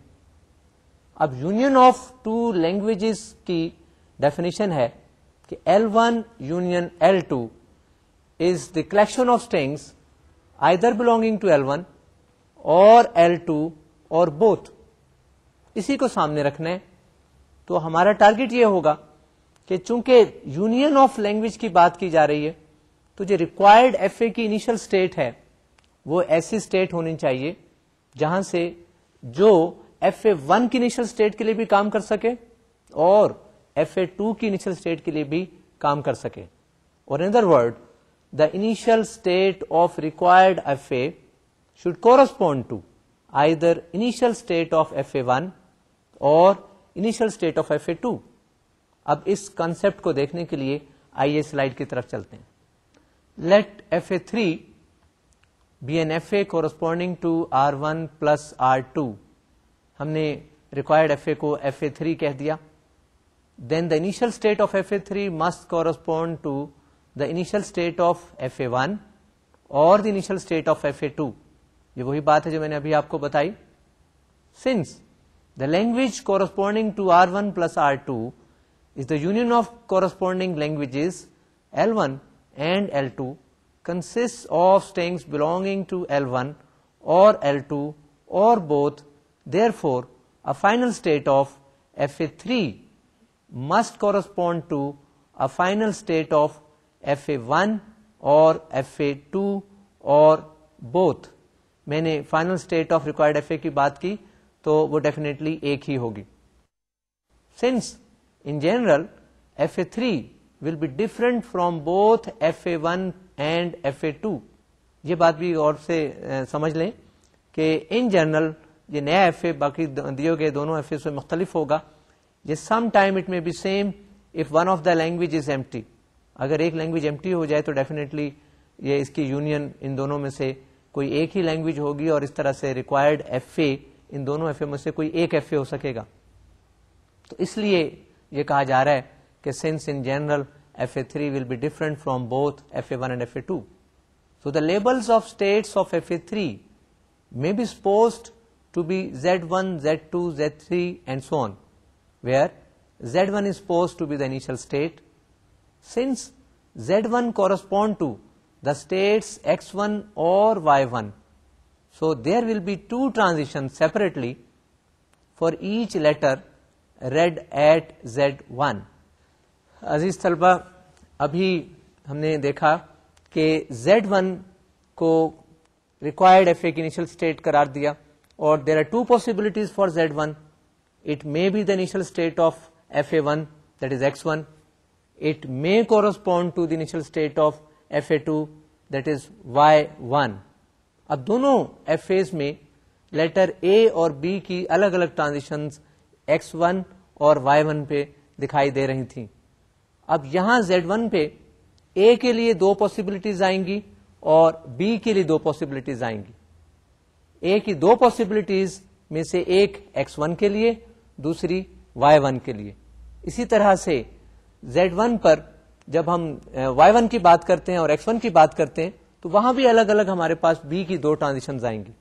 अब यूनियन ऑफ टू लैंग्वेजेस की डेफिनेशन है कि L1 union L2 is the collection of strings either belonging to L1 और L2 और बोथ इसी को सामने रखना है तो हमारा टारगेट ये होगा कि चूंकि यूनियन ऑफ लैंग्वेज की बात की जा रही है तो जो रिक्वायर्ड एफ की इनिशियल स्टेट है वो ऐसी स्टेट होनी चाहिए जहां से जो एफ ए वन की इनिशियल स्टेट के लिए भी काम कर सके और एफ ए टू की इनिशियल स्टेट के लिए भी काम कर सके और in other word the initial state of required F A should correspond to either initial state of F A one और initial state of F A to अब इस कॉन्सेप्ट को देखने के लिए आइए स्लाइड की तरफ चलते हैं let FA3 be an FA corresponding to R1 plus R2 हमने रिक्वायर्ड एफ को एफ थ्री कह दिया then the initial state of F three must correspond to the initial state of F one और the initial state of F two ये वही बात है जो मैंने अभी आपको बताई since the language corresponding to R one plus R two is the union of corresponding languages L1 and L2 consists of strings belonging to L1 or L2 or both Therefore, a final state of FA3 must correspond to a final state of FA1 और FA2 और both मैंने final state of required F की बात की तो वो definitely एक ही होगी since in general F A three will be different from both F A one and F A two ये बात भी और से समझ लें कि इन जनरल ये नया एफ ए बाकी दिए गए दोनों एफ ए मुख्तलिफ होगा ये some time it may be same if one of the language is M अगर एक लैंग्वेज एम हो जाए तो डेफिनेटली ये इसकी यूनियन इन दोनों में से कोई एक ही लैंग्वेज होगी और इस तरह से रिक्वायर्ड एफ इन दोनों एफ में से कोई एक एफ हो सकेगा तो इसलिए ये कहा जा रहा है कि since in general F A three will be different from both F A one and F A two so the labels of states of F A three may be supposed to be Z1, Z2, Z3 and so on where Z1 is supposed to be the initial state. Since Z1 correspond to the states X1 or Y1 so there will be two transitions separately for each letter read at Z1. अजीज़ तलबा अभी हमने देखा कि Z1 को required FA ए की initial state करार दिया or there are two possibilities for Z1. It may be the initial state of FA1 that is X1. It may correspond to the initial state of FA2 that is Y1. अब दोनों एफेज में letter ए और B की अलग अलग transition X1 और Y1 पे दिखाई दे रही थी अब यहां Z1 पे ए के लिए दो पॉसिबिलिटीज आएंगी और बी के लिए दो पॉसिबिलिटीज आएंगी ए की दो पॉसिबिलिटीज में से एक एक्स वन के लिए दूसरी वाई वन के लिए इसी तरह से जेड वन पर जब हम वाई वन की बात करते हैं और एक्स वन की बात करते हैं तो वहां भी अलग अलग हमारे पास बी की दो ट्रांजिशन आएंगी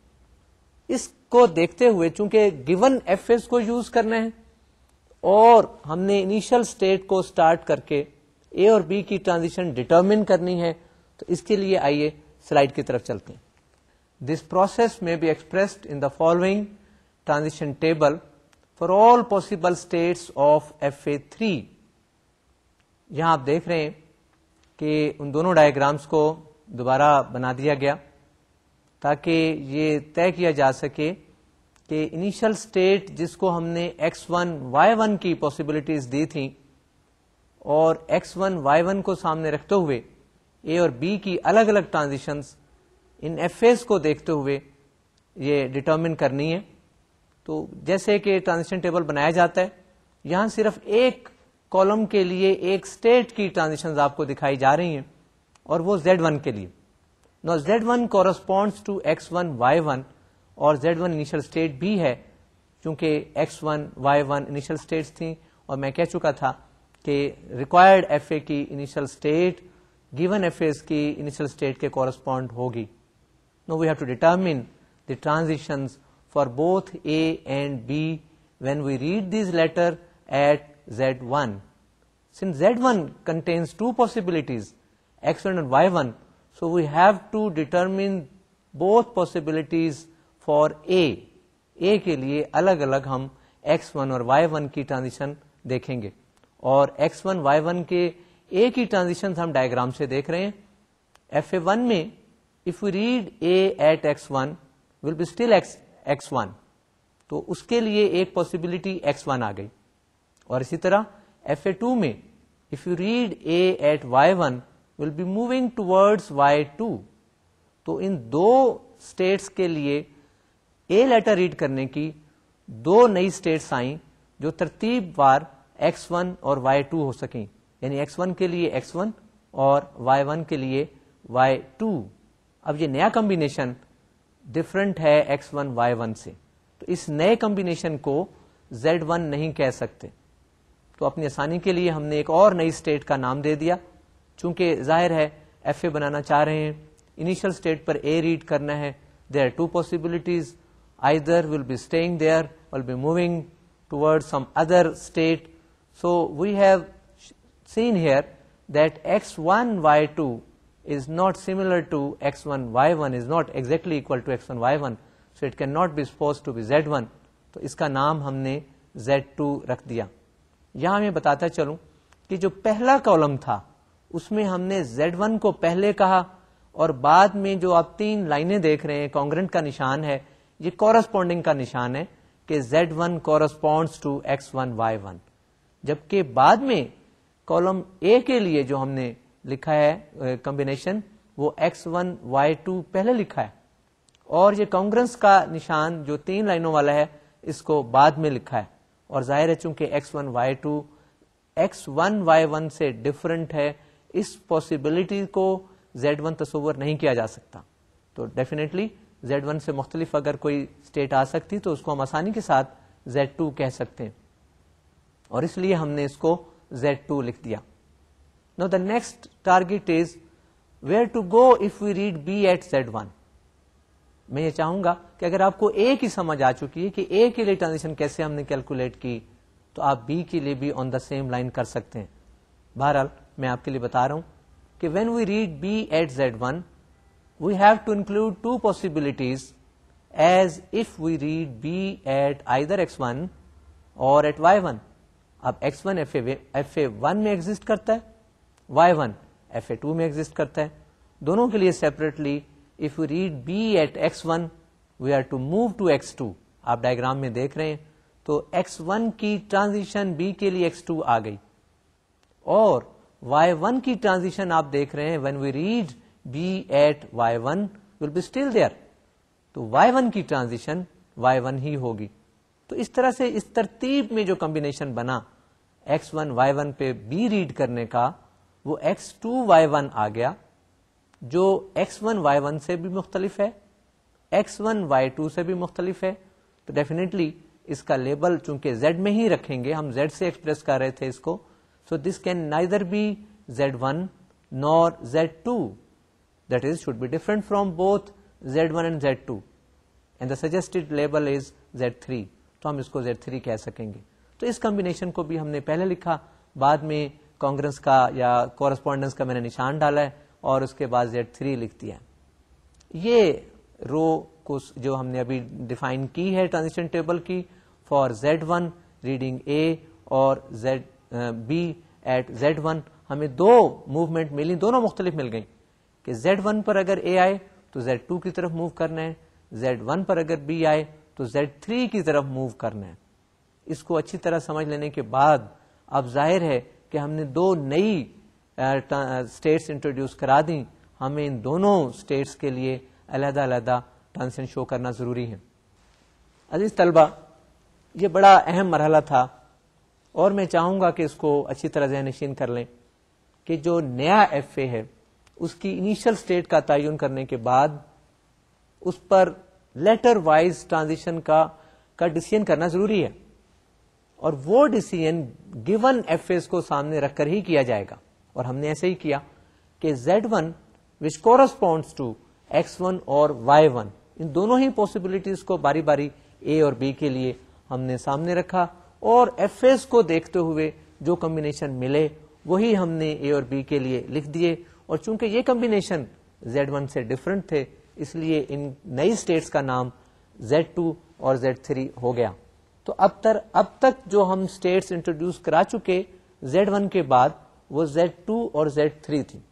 इसको देखते हुए चूंकि गिवन एफ एस को यूज करना है और हमने इनिशियल स्टेट को स्टार्ट करके ए और बी की ट्रांजिशन डिटर्मिन करनी है तो इसके लिए आइए स्लाइड की तरफ चलते हैं This process may be expressed in the following transition table for all possible states of FA3. यहाँ आप देख रहे हैं कि उन दोनों डायग्राम्स को दोबारा बना दिया गया ताकि ये तय किया जा सके कि इनिशियल स्टेट जिसको हमने x1, y1 की पॉसिबिलिटीज दी थी और x1, y1 को सामने रखते हुए ए और बी की अलग अलग ट्रांजिशंस इन एफेज को देखते हुए ये डिटर्मिन करनी है तो जैसे कि ट्रांजिशन टेबल बनाया जाता है यहां सिर्फ एक कॉलम के लिए एक स्टेट की ट्रांजिशन आपको दिखाई जा रही हैं और वो Z1 के लिए now Z1 one corresponds to X1, Y1 और Z1 इनिशियल स्टेट भी है क्योंकि X1, Y1 इनिशियल स्टेट्स थी और मैं कह चुका था कि रिक्वायर्ड एफ की इनिशियल स्टेट गिवन एफ की इनिशियल स्टेट के कॉरस्पॉन्ड होगी Now we have to determine the transitions for both A and B when we read this letter at Z1. Since Z1 contains two possibilities, X1 and Y1, so we have to determine both possibilities for A. A के लिए अलग अलग हम X1 और Y1 की transition देखेंगे और X1, Y1 के A की ट्रांजिशन हम diagram से देख रहे हैं. F1 में if you read a at x1 one will be still x x1 तो उसके लिए एक पॉसिबिलिटी x1 आ गई और इसी तरह fa2 में if you read a at y1 will be moving towards y2 तो इन दो स्टेट्स के लिए ए लेटर रीड करने की दो नई स्टेट्स आई जो तरतीब बार x1 और y2 हो सकें यानी x1 के लिए x1 और y1 के लिए y2 अब ये नया कॉम्बिनेशन डिफरेंट है एक्स वन वाई वन से तो इस नए कॉम्बिनेशन को जेड वन नहीं कह सकते तो अपनी आसानी के लिए हमने एक और नई स्टेट का नाम दे दिया चूंकि जाहिर है एफ ए बनाना चाह रहे हैं इनिशियल स्टेट पर ए रीड करना है there two possibilities either will be staying there will be moving towards some other state. So we have seen here that x1, y2 is not similar to x1, y1 is not exactly equal to x1, y1 so it cannot be supposed to be z1 तो इसका नाम हमने z2 रख दिया यहां मैं बताता चलूं कि जो पहला कॉलम था उसमें हमने z1 को पहले कहा और बाद में जो आप तीन लाइनें देख रहे हैं कॉन्ग्रेंट का निशान है ये कॉरस्पॉन्डिंग का निशान है कि z1 one corresponds to x1 y1 जबकि बाद में कॉलम ए के लिए जो हमने लिखा है कॉम्बिनेशन वो एक्स वन वाई टू पहले लिखा है और ये कांग्रेस का निशान जो तीन लाइनों वाला है इसको बाद में लिखा है और जाहिर है चूंकि X one Y two X one Y one से डिफरेंट है इस पॉसिबिलिटी को जेड वन तस्वर नहीं किया जा सकता तो डेफिनेटली जेड वन से मुख्तलिफ अगर कोई स्टेट आ सकती तो उसको हम आसानी के साथ जेड टू कह सकते हैं और इसलिए हमने इसको जेड टू लिख दिया Now the next target is where to go if we read B at Z1. मैं ये चाहूंगा कि अगर आपको ए की समझ आ चुकी है कि ए के लिए ट्रांजिशन कैसे हमने कैलकुलेट की तो आप बी के लिए भी ऑन द सेम लाइन कर सकते हैं बहरहाल मैं आपके लिए बता रहा हूं कि when we read B at Z one we have to include two possibilities as if we read B at either X one और एट वाई वन अब X one F A one में एग्जिस्ट करता है Y one F A two में exist करता है दोनों के लिए separately if you read B at X one we are to move to X two आप डायग्राम में देख रहे हैं तो एक्स वन की ट्रांजिशन बी के लिए एक्स टू आ गई और वाई वन की ट्रांजिशन आप देख रहे हैं when we read B at Y one will be still there तो वाई वन की ट्रांजिशन वाई वन ही होगी तो इस तरह से इस तरतीब में जो कॉम्बिनेशन बना एक्स वन वाई वन पे बी रीड करने का वो एक्स टू वाई वन आ गया जो एक्स वन वाई वन से भी मुख्तलिफ है एक्स वन वाई टू से भी मुख्तलिफ है तो डेफिनेटली इसका लेबल चूंकि जेड में ही रखेंगे हम जेड से एक्सप्रेस कर रहे थे इसको so this can neither be Z one nor Z two that is should be different from both Z one and Z two and the suggested label is Z three तो हम इसको Z three कह सकेंगे तो इस combination को भी हमने पहले लिखा बाद में कांग्रेस का या कॉरस्पॉन्डेंस का मैंने निशान डाला है और उसके बाद जेड थ्री लिख दिया ये रो को जो हमने अभी डिफाइन की है ट्रांजिशन टेबल की for Z one reading A और Z B at Z one हमें दो मूवमेंट मिली दोनों मुख्तलिफ मिल गई कि जेड वन पर अगर ए आए तो जेड टू की तरफ मूव करना है जेड वन पर अगर बी आए तो जेड थ्री की तरफ मूव करना है इसको अच्छी तरह समझ लेने के बाद अब जाहिर है कि हमने दो नई स्टेट्स इंट्रोड्यूस करा दी हमें इन दोनों स्टेट्स के लिए अलहदा ट्रांसन शो करना ज़रूरी है अजीज़ तलबा ये बड़ा अहम मरहला था और मैं चाहूँगा कि इसको अच्छी तरह जहन नशीन कर लें कि जो नया एफ ए है उसकी इनिशियल स्टेट का तयन करने के बाद उस पर लेटर वाइज ट्रांजिशन का का डिसीजन करना ज़रूरी है और वो डिसीजन गिवन एफ को सामने रखकर ही किया जाएगा और हमने ऐसे ही किया कि Z1 one which corresponds to X1 और Y1 इन दोनों ही पॉसिबिलिटीज को बारी बारी A और B के लिए हमने सामने रखा और एफ को देखते हुए जो कम्बिनेशन मिले वही हमने ए और बी के लिए लिख दिए और चूंकि ये कम्बिनेशन Z1 से डिफरेंट थे इसलिए इन नई स्टेट्स का नाम Z2 और Z3 हो गया तो अब तर अब तक जो हम स्टेट्स इंट्रोड्यूस करा चुके Z1 के बाद वो Z2 और Z3 थी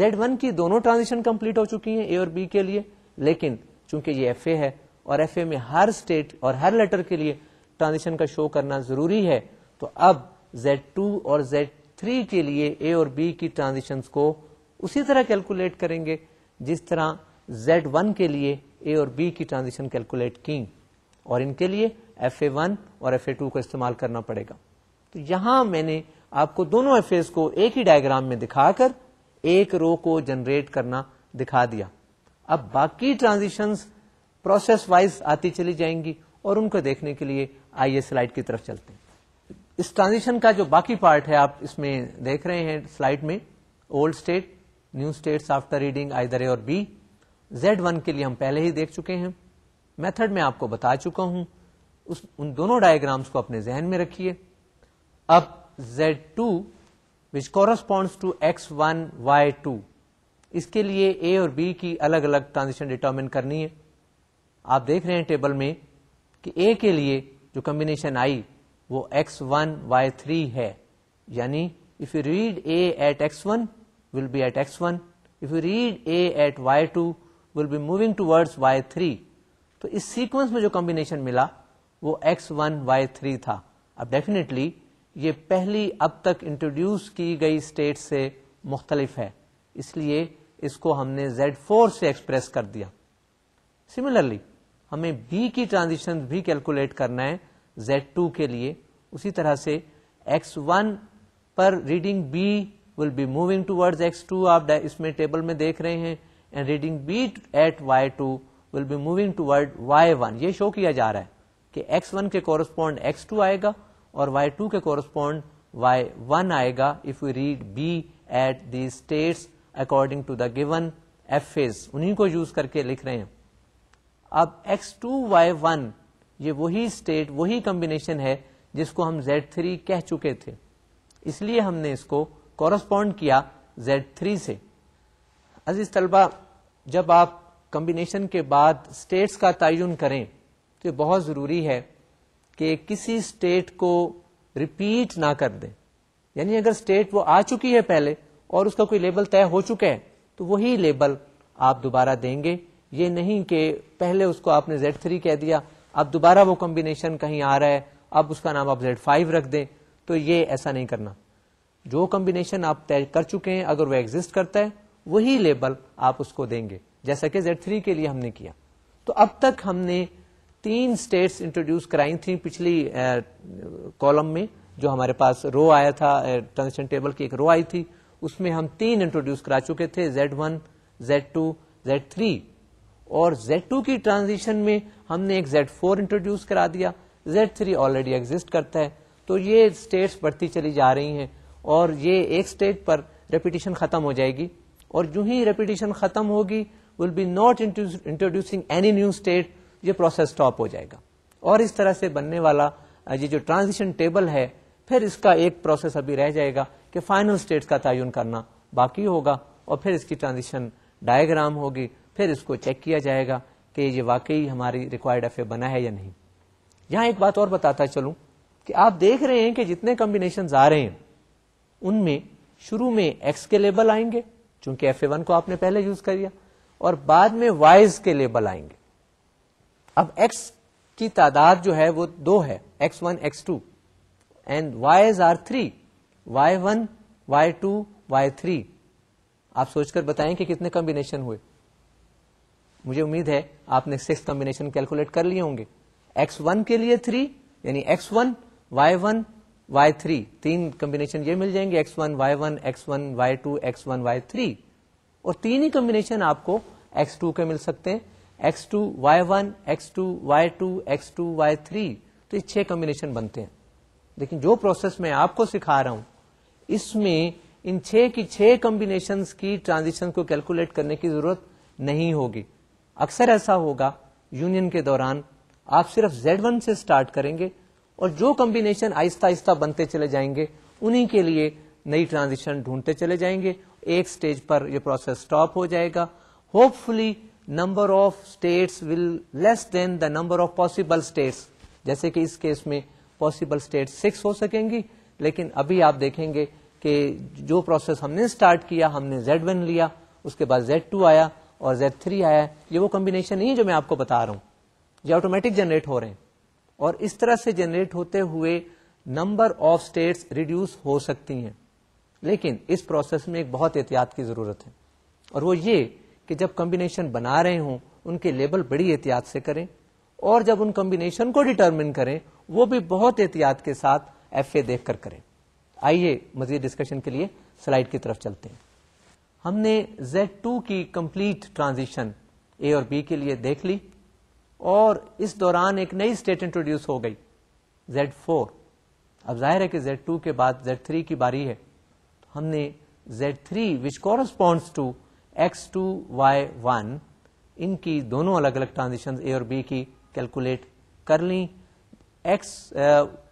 Z1 की दोनों ट्रांजिशन कंप्लीट हो चुकी हैं ए और बी के लिए लेकिन चूंकि ये एफ है और एफ में हर स्टेट और हर लेटर के लिए ट्रांजिशन का शो करना जरूरी है तो अब Z2 और Z3 के लिए ए और बी की ट्रांजिशन को उसी तरह कैलकुलेट करेंगे जिस तरह Z1 के लिए ए और बी की ट्रांजिशन कैलकुलेट की और इनके लिए एफ ए वन और एफ ए टू का इस्तेमाल करना पड़ेगा तो यहां मैंने आपको दोनों एफ को एक ही डायग्राम में दिखाकर एक रो को जनरेट करना दिखा दिया अब बाकी ट्रांजिशंस प्रोसेस वाइज आती चली जाएंगी और उनको देखने के लिए आइए स्लाइड की तरफ चलते हैं इस ट्रांजिशन का जो बाकी पार्ट है आप इसमें देख रहे हैं स्लाइड में old state new states after reading either A और बी जेड वन के लिए हम पहले ही देख चुके हैं मेथड में आपको बता चुका हूं उस उन दोनों डायग्राम्स को अपने जहन में रखिए अब Z2 two which corresponds to X one Y two इसके लिए ए और बी की अलग अलग ट्रांजिशन डिटर्मिन करनी है आप देख रहे हैं टेबल में कि ए के लिए जो कम्बिनेशन आई वो एक्स वन वाई थ्री है यानी if you read A at X one will be at X one if you read A at Y two will be moving towards Y three तो इस सीक्वेंस में जो combination मिला वो x one Y three था अब definitely ये पहली अब तक इंट्रोड्यूस की गई स्टेट से मुख्तलिफ है इसलिए इसको हमने जेड फोर से एक्सप्रेस कर दिया सिमिलरली हमें बी की ट्रांजिशन भी कैलकुलेट करना है जेड टू के लिए उसी तरह से एक्स वन पर reading B will be moving towards X two आप इसमें टेबल में देख रहे हैं and reading B at Y two will be moving toward Y one ये शो किया जा रहा है कि x1 के कॉरस्पॉन्ड x2 आएगा और y2 के कॉरस्पॉन्ड y1 आएगा if you read b at the states according to the given F As उन्हीं को यूज करके लिख रहे हैं अब x2 y1 ये वही स्टेट वही कॉम्बिनेशन है जिसको हम z3 कह चुके थे इसलिए हमने इसको कॉरस्पॉन्ड किया Z3 से अजीज तलबा जब आप कम्बिनेशन के बाद स्टेट्स का तयन करें तो बहुत ज़रूरी है कि किसी स्टेट को रिपीट ना कर दें यानी अगर स्टेट वो आ चुकी है पहले और उसका कोई लेबल तय हो चुका है तो वही लेबल आप दोबारा देंगे ये नहीं कि पहले उसको आपने जेड थ्री कह दिया अब दोबारा वो कॉम्बिनेशन कहीं आ रहा है अब उसका नाम आप जेड फाइव रख दें तो ये ऐसा नहीं करना जो कॉम्बिनेशन आप तय कर चुके हैं अगर वो एग्जिस्ट करता है वही लेबल आप उसको देंगे जैसा कि जेड थ्री के लिए हमने किया तो अब तक हमने तीन स्टेट्स इंट्रोड्यूस कराई थी पिछली कॉलम में जो हमारे पास रो आया था ट्रांजेक्शन टेबल की एक रो आई थी उसमें हम तीन इंट्रोड्यूस करा चुके थे Z one Z two Z three और जेड टू की ट्रांजिशन में हमने एक जेड फोर इंट्रोड्यूस करा दिया जेड थ्री ऑलरेडी एग्जिस्ट करता है तो ये स्टेट्स बढ़ती चली जा रही हैं और ये एक स्टेट पर रेपिटेशन खत्म हो जाएगी और जो ही रेपिटेशन खत्म होगी will be not introducing any new state ये प्रोसेस स्टॉप हो जाएगा और इस तरह से बनने वाला ये जो ट्रांजिशन टेबल है फिर इसका एक प्रोसेस अभी रह जाएगा कि फाइनल स्टेट का तयन करना बाकी होगा और फिर इसकी ट्रांजिशन डायग्राम होगी फिर इसको चेक किया जाएगा कि ये वाकई हमारी रिक्वायर्ड एफ बना है या नहीं यहां एक बात और बताता चलूं कि आप देख रहे हैं कि जितने कॉम्बिनेशन आ रहे हैं उनमें शुरू में एक्स के लेबल आएंगे चूंकि एफ को आपने पहले यूज कर लिया और बाद में वाइज के लेबल आएंगे अब एक्स की तादाद जो है वो दो है X one X two and Ys are three Y one Y two Y three आप सोचकर बताएं कि कितने कॉम्बिनेशन हुए मुझे उम्मीद है आपने सिक्स कॉम्बिनेशन कैलकुलेट कर लिए होंगे एक्स वन के लिए थ्री यानी X one Y one Y three तीन कॉम्बिनेशन ये मिल जाएंगे X one Y one X one Y two X one Y three और तीन ही कॉम्बिनेशन आपको एक्स टू के मिल सकते हैं X two Y one X two Y two X two Y three तो ये छह कॉम्बिनेशन बनते हैं लेकिन जो प्रोसेस मैं आपको सिखा रहा हूं इसमें इन छह की छह कॉम्बिनेशन की ट्रांजिशन को कैलकुलेट करने की जरूरत नहीं होगी अक्सर ऐसा होगा यूनियन के दौरान आप सिर्फ जेड वन से स्टार्ट करेंगे और जो कॉम्बिनेशन आहिस्ता आहिस्ता बनते चले जाएंगे उन्हीं के लिए नई ट्रांजिशन ढूंढते चले जाएंगे एक स्टेज पर यह प्रोसेस स्टॉप हो जाएगा hopefully number of states will less than the number of possible states जैसे कि इस केस में possible states सिक्स हो सकेंगी लेकिन अभी आप देखेंगे कि जो प्रोसेस हमने स्टार्ट किया हमने Z1 लिया उसके बाद Z2 आया और Z3 आया ये वो कॉम्बिनेशन नहीं है जो मैं आपको बता रहा हूँ ये ऑटोमेटिक जनरेट हो रहे हैं और इस तरह से जनरेट होते हुए नंबर ऑफ स्टेट्स रिड्यूस हो सकती हैं लेकिन इस प्रोसेस में एक बहुत एहतियात की जरूरत है और वो ये कि जब कॉम्बिनेशन बना रहे हों उनके लेबल बड़ी एहतियात से करें और जब उन कॉम्बिनेशन को डिटर्मिन करें वो भी बहुत एहतियात के साथ एफ ए देख कर करें आइए मजीद डिस्कशन के लिए स्लाइड की तरफ चलते हैं हमने Z2 की कंप्लीट ट्रांजिशन ए और बी के लिए देख ली और इस दौरान एक नई स्टेट इंट्रोड्यूस हो गई Z4 अब जाहिर है कि Z2 के बाद Z3 की बारी है तो हमने Z3 which corresponds to X two Y one इनकी दोनों अलग अलग ट्रांजिशन ए और बी की कैलकुलेट कर ली एक्स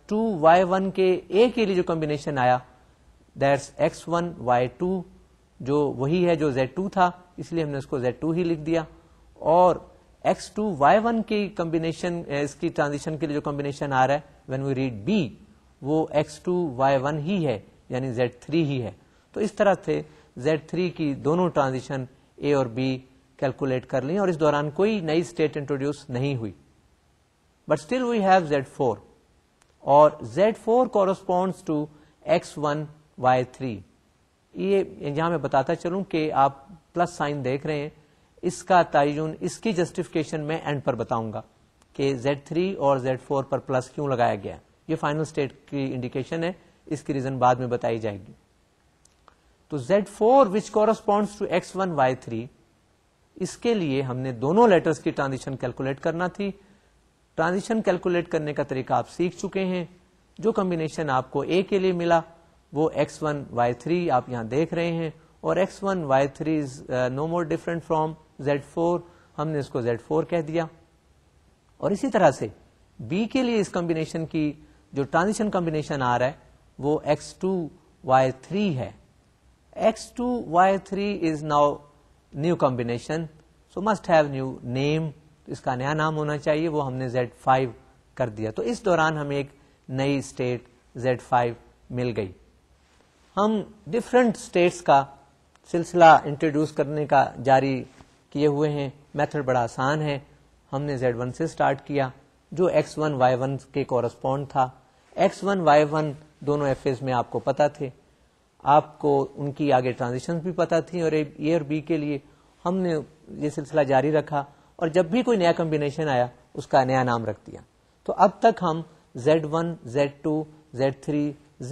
टू वाई वन के ए के लिए जो कॉम्बिनेशन आया that's X one Y two जो वही है जो जेड टू था इसलिए हमने उसको जेड टू ही लिख दिया और एक्स टू वाई वन की कॉम्बिनेशन इसकी ट्रांजिशन के लिए जो कॉम्बिनेशन आ रहा है वेन वी रीड बी वो एक्स टू वाई वन ही है यानी जेड थ्री ही है तो इस तरह से Z3 की दोनों ट्रांजिशन ए और बी कैलकुलेट कर ली और इस दौरान कोई नई स्टेट इंट्रोड्यूस नहीं हुई but still we have Z4 और Z4 four corresponds to X one Y three ये यहां मैं बताता चलूं कि आप प्लस साइन देख रहे हैं इसका तयन इसकी जस्टिफिकेशन में एंड पर बताऊंगा कि Z3 और Z4 पर प्लस क्यों लगाया गया ये फाइनल स्टेट की इंडिकेशन है इसकी रीजन बाद में बताई जाएगी तो Z4 which corresponds to X1 Y3 इसके लिए हमने दोनों लेटर्स की ट्रांजिशन कैलकुलेट करना थी ट्रांजिशन कैलकुलेट करने का तरीका आप सीख चुके हैं जो कम्बिनेशन आपको ए के लिए मिला वो x1 y3 आप यहाँ देख रहे हैं और x1 y3 is no more different from z4 हमने इसको z4 कह दिया और इसी तरह से b के लिए इस कम्बिनेशन की जो ट्रांजिशन कम्बिनेशन आ रहा है वो x2 y3 है x2 y3 is now new combination so must have new name इसका नया नाम होना चाहिए वो हमने z5 कर दिया तो इस दौरान हमें एक नई स्टेट z5 मिल गई हम डिफरेंट स्टेट्स का सिलसिला इंट्रोड्यूस करने का जारी किए हुए हैं मेथड बड़ा आसान है हमने z1 से स्टार्ट किया जो x1 y1 के कॉरस्पॉन्ड था x1 y1 दोनों एफ में आपको पता थे आपको उनकी आगे ट्रांजिशन भी पता थी और ए और बी के लिए हमने ये सिलसिला जारी रखा और जब भी कोई नया कम्बिनेशन आया उसका नया नाम रख दिया तो अब तक हम Z1, Z2, Z3,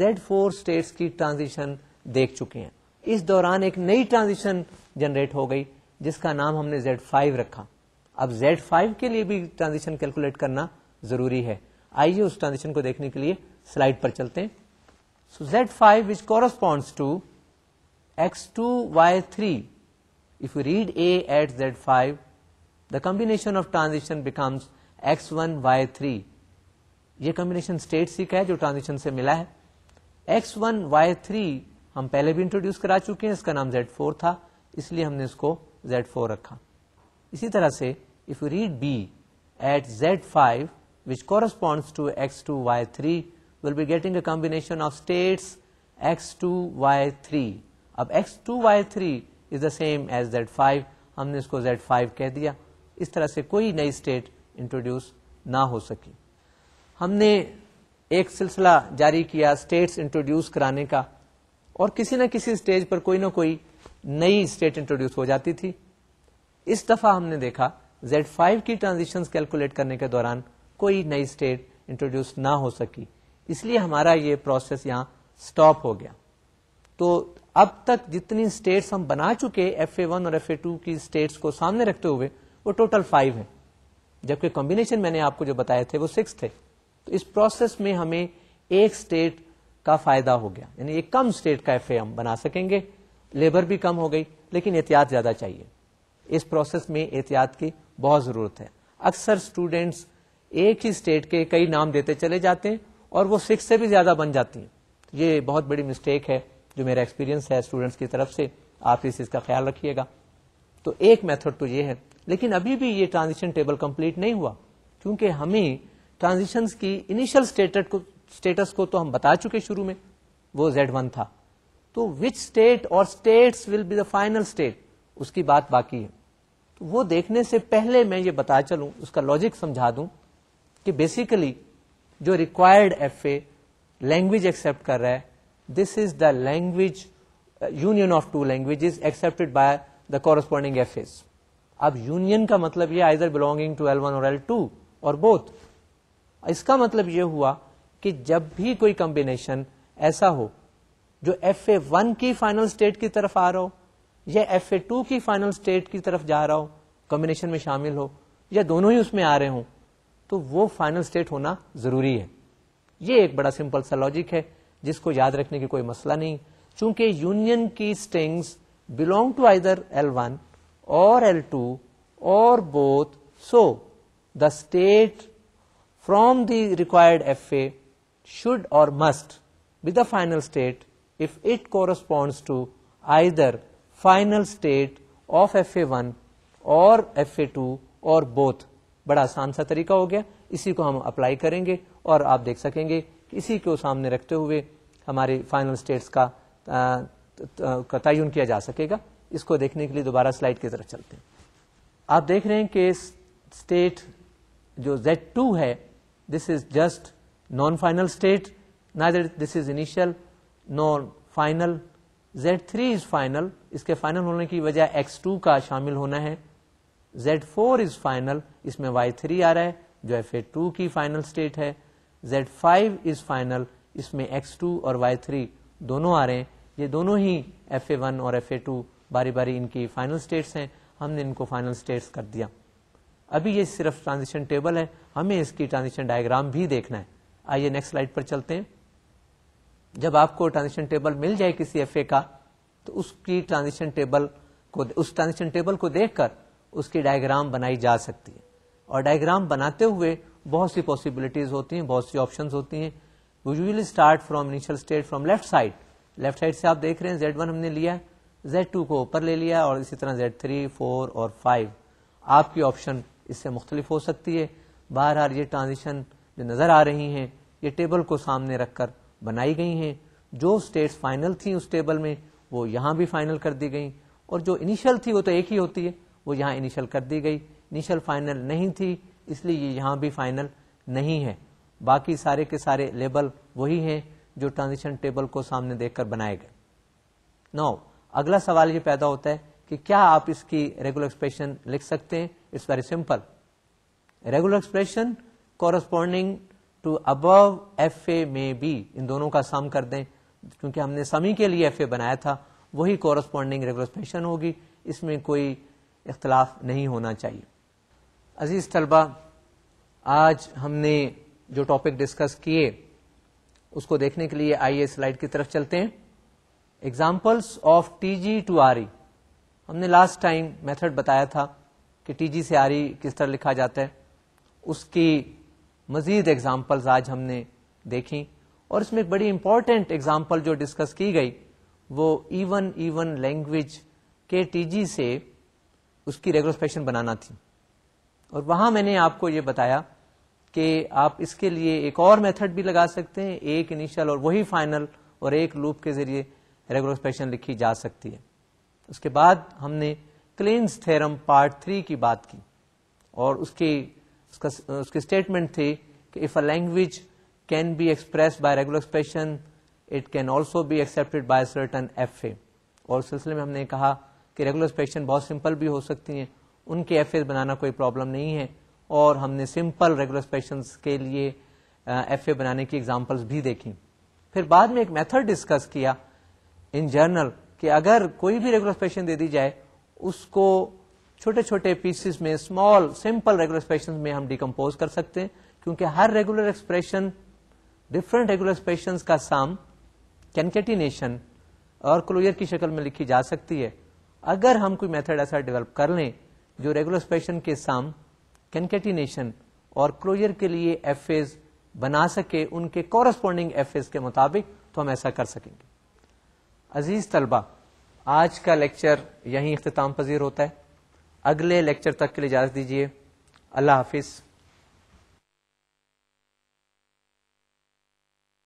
Z4 states की ट्रांजिशन देख चुके हैं इस दौरान एक नई ट्रांजिशन जनरेट हो गई जिसका नाम हमने Z5 रखा अब Z5 के लिए भी ट्रांजिशन कैलकुलेट करना जरूरी है आइए उस ट्रांजिशन को देखने के लिए स्लाइड पर चलते हैं So Z5 which corresponds to X2, Y3. If we read A at Z5, the combination of transition becomes X1, Y3. ये कॉम्बिनेशन स्टेट सीख है जो ट्रांजिशन से मिला है एक्स वन वाई थ्री हम पहले भी इंट्रोड्यूस करा चुके हैं इसका नाम जेड फोर था इसलिए हमने इसको Z4 रखा इसी तरह से if you read B at Z five which corresponds to X two Y three will be getting a combination of states x2, y3. अब x2, y3 is the same as z5. हमने इसको z5 कह दिया इस तरह से कोई नई स्टेट इंट्रोड्यूस ना हो सकी हमने एक सिलसिला जारी किया स्टेट्स इंट्रोड्यूस कराने का और किसी न किसी स्टेज पर कोई ना कोई नई स्टेट इंट्रोड्यूस हो जाती थी इस दफा हमने देखा Z5 की ट्रांजिशंस कैलकुलेट करने के दौरान कोई नई स्टेट इंट्रोड्यूस ना हो सकी इसलिए हमारा ये प्रोसेस यहाँ स्टॉप हो गया तो अब तक जितनी स्टेट्स हम बना चुके एफ ए वन और एफ ए टू की स्टेट्स को सामने रखते हुए वो टोटल फाइव है जबकि कॉम्बिनेशन मैंने आपको जो बताए थे वो सिक्स थे तो इस प्रोसेस में हमें एक स्टेट का फायदा हो गया यानी एक कम स्टेट का एफ हम बना सकेंगे लेबर भी कम हो गई लेकिन एहतियात ज्यादा चाहिए इस प्रोसेस में एहतियात की बहुत जरूरत है अक्सर स्टूडेंट्स एक ही स्टेट के कई नाम देते चले जाते हैं और वो सिक्स से भी ज्यादा बन जाती हैं ये बहुत बड़ी मिस्टेक है जो मेरा एक्सपीरियंस है स्टूडेंट्स की तरफ से आप इस चीज का ख्याल रखिएगा तो एक मेथड तो ये है लेकिन अभी भी ये ट्रांजिशन टेबल कंप्लीट नहीं हुआ क्योंकि हमें ट्रांजिशन की इनिशियल स्टेटस को स्टेटस को तो हम बता चुके शुरू में वो जेड वन था तो विच स्टेट और states will be the final state उसकी बात बाकी है तो वो देखने से पहले मैं ये बता चलूं उसका लॉजिक समझा दूं कि बेसिकली जो required F A language accept कर रहा है this is the language union of two languages accepted by the corresponding F As अब यूनियन का मतलब यह either belonging to L one और एल टू और बोथ इसका मतलब यह हुआ कि जब भी कोई कॉम्बिनेशन ऐसा हो जो एफ ए वन की फाइनल स्टेट की तरफ आ रहा हो या एफ ए टू की फाइनल स्टेट की तरफ जा रहा हो कॉम्बिनेशन में शामिल हो या दोनों ही उसमें आ रहे हों तो वो फाइनल स्टेट होना जरूरी है ये एक बड़ा सिंपल सा लॉजिक है जिसको याद रखने की कोई मसला नहीं चूंकि यूनियन की strings belong to either L one और एल टू और both so the state from the required F A should or must be the final state if it corresponds to either final state of FA1 or FA2 or both बड़ा आसान सा तरीका हो गया इसी को हम अप्लाई करेंगे और आप देख सकेंगे इसी को सामने रखते हुए हमारे फाइनल स्टेट्स का तयन किया जा सकेगा इसको देखने के लिए दोबारा स्लाइड की तरफ चलते हैं आप देख रहे हैं कि स्टेट जो Z2 है this is just non final state neither this is initial non final Z3 is final इसके फाइनल होने की वजह X2 का शामिल होना है Z4 फोर इज फाइनल इसमें Y3 आ रहा है जो Fa2 की फाइनल स्टेट है Z5 फाइव इज फाइनल इसमें X2 और Y3 दोनों आ रहे हैं ये दोनों ही Fa1 और Fa2 बारी बारी इनकी फाइनल स्टेट्स हैं हमने इनको फाइनल स्टेट्स कर दिया अभी ये सिर्फ ट्रांजिशन टेबल है हमें इसकी ट्रांजिशन डायग्राम भी देखना है आइए नेक्स्ट स्लाइड पर चलते हैं जब आपको ट्रांजिशन टेबल मिल जाए किसी एफ का तो उसकी ट्रांजिशन टेबल को उस ट्रांजिशन टेबल को देखकर उसकी डायग्राम बनाई जा सकती है और डायग्राम बनाते हुए बहुत सी पॉसिबिलिटीज होती हैं बहुत सी ऑप्शन होती हैं usually start from initial state from left side left side से आप देख रहे हैं जेड वन हमने लिया जेड टू को ऊपर ले लिया और इसी तरह जेड थ्री फोर और फाइव आपकी ऑप्शन इससे मुख्तलिफ हो सकती है बहरहाल ये ट्रांजिशन जो नजर आ रही हैं ये टेबल को सामने रखकर बनाई गई हैं जो स्टेट्स फाइनल थी उस टेबल में वो यहां भी फाइनल कर दी गई और जो इनिशियल थी वो तो एक ही होती है वो यहाँ इनिशियल कर दी गई इनिशियल फाइनल नहीं थी इसलिए ये यहाँ भी फाइनल नहीं है बाकी सारे के सारे लेबल वही हैं जो ट्रांजिशन टेबल को सामने देखकर बनाए गए नौ अगला सवाल ये पैदा होता है कि क्या आप इसकी रेगुलर एक्सप्रेशन लिख सकते हैं it's very simple regular expression corresponding to above F A में बी इन दोनों का सम कर दें क्योंकि हमने समी के लिए एफ ए बनाया था वही कॉरस्पॉन्डिंग रेगुलर एक्सप्रेशन होगी इसमें कोई इख्तलाफ नहीं होना चाहिए अजीज तलबा आज हमने जो टॉपिक डिस्कस किए उसको देखने के लिए आइए स्लाइड की तरफ चलते हैं examples of TG to R E हमने लास्ट टाइम मेथड बताया था कि टीजी से आर ई e किस तरह लिखा जाता है उसकी मजीद एग्जाम्पल्स आज हमने देखी और इसमें एक बड़ी इंपॉर्टेंट एग्जाम्पल जो डिस्कस की गई वो इवन इवन लैंग्वेज के टीजी से उसकी रेग्रोस्पेक्शन बनाना थी और वहां मैंने आपको ये बताया कि आप इसके लिए एक और मेथड भी लगा सकते हैं एक इनिशियल और वही फाइनल और एक लूप के जरिए रेग्रोस्पेक्शन लिखी जा सकती है उसके बाद हमने क्लेन्स थेरम पार्ट थ्री की बात की और उसकी उसका उसकी स्टेटमेंट थी कि if a language can be express by regular expression it can also be accepted by certain F और उस सिलसिले में हमने कहा कि रेगुलर फ्रैक्शन बहुत सिंपल भी हो सकती हैं उनके एफ बनाना कोई प्रॉब्लम नहीं है और हमने सिंपल रेगुलर फ्रैक्शन के लिए एफ बनाने की एग्जाम्पल्स भी देखी फिर बाद में एक मेथड डिस्कस किया इन जर्नल कि अगर कोई भी रेगुलर फ्रैक्शन दे दी जाए उसको छोटे छोटे पीसेस में स्मॉल सिंपल रेगुलर एक्सप्रेशन में हम डिकम्पोज कर सकते हैं क्योंकि हर regular expression different regular expression का साम कैनकेटिनेशन और क्लोजर की शक्ल में लिखी जा सकती है अगर हम कोई मेथड ऐसा डेवलप कर लें जो रेगुलर के साम कंकेटिनेशन और क्लोजर के लिए एफ बना सके उनके कॉरस्पॉन्डिंग एफ के मुताबिक तो हम ऐसा कर सकेंगे अजीज तलबा आज का लेक्चर यहीं अख्ताम पजीर होता है अगले लेक्चर तक के लिए इजाजत दीजिए अल्लाह हाफिज़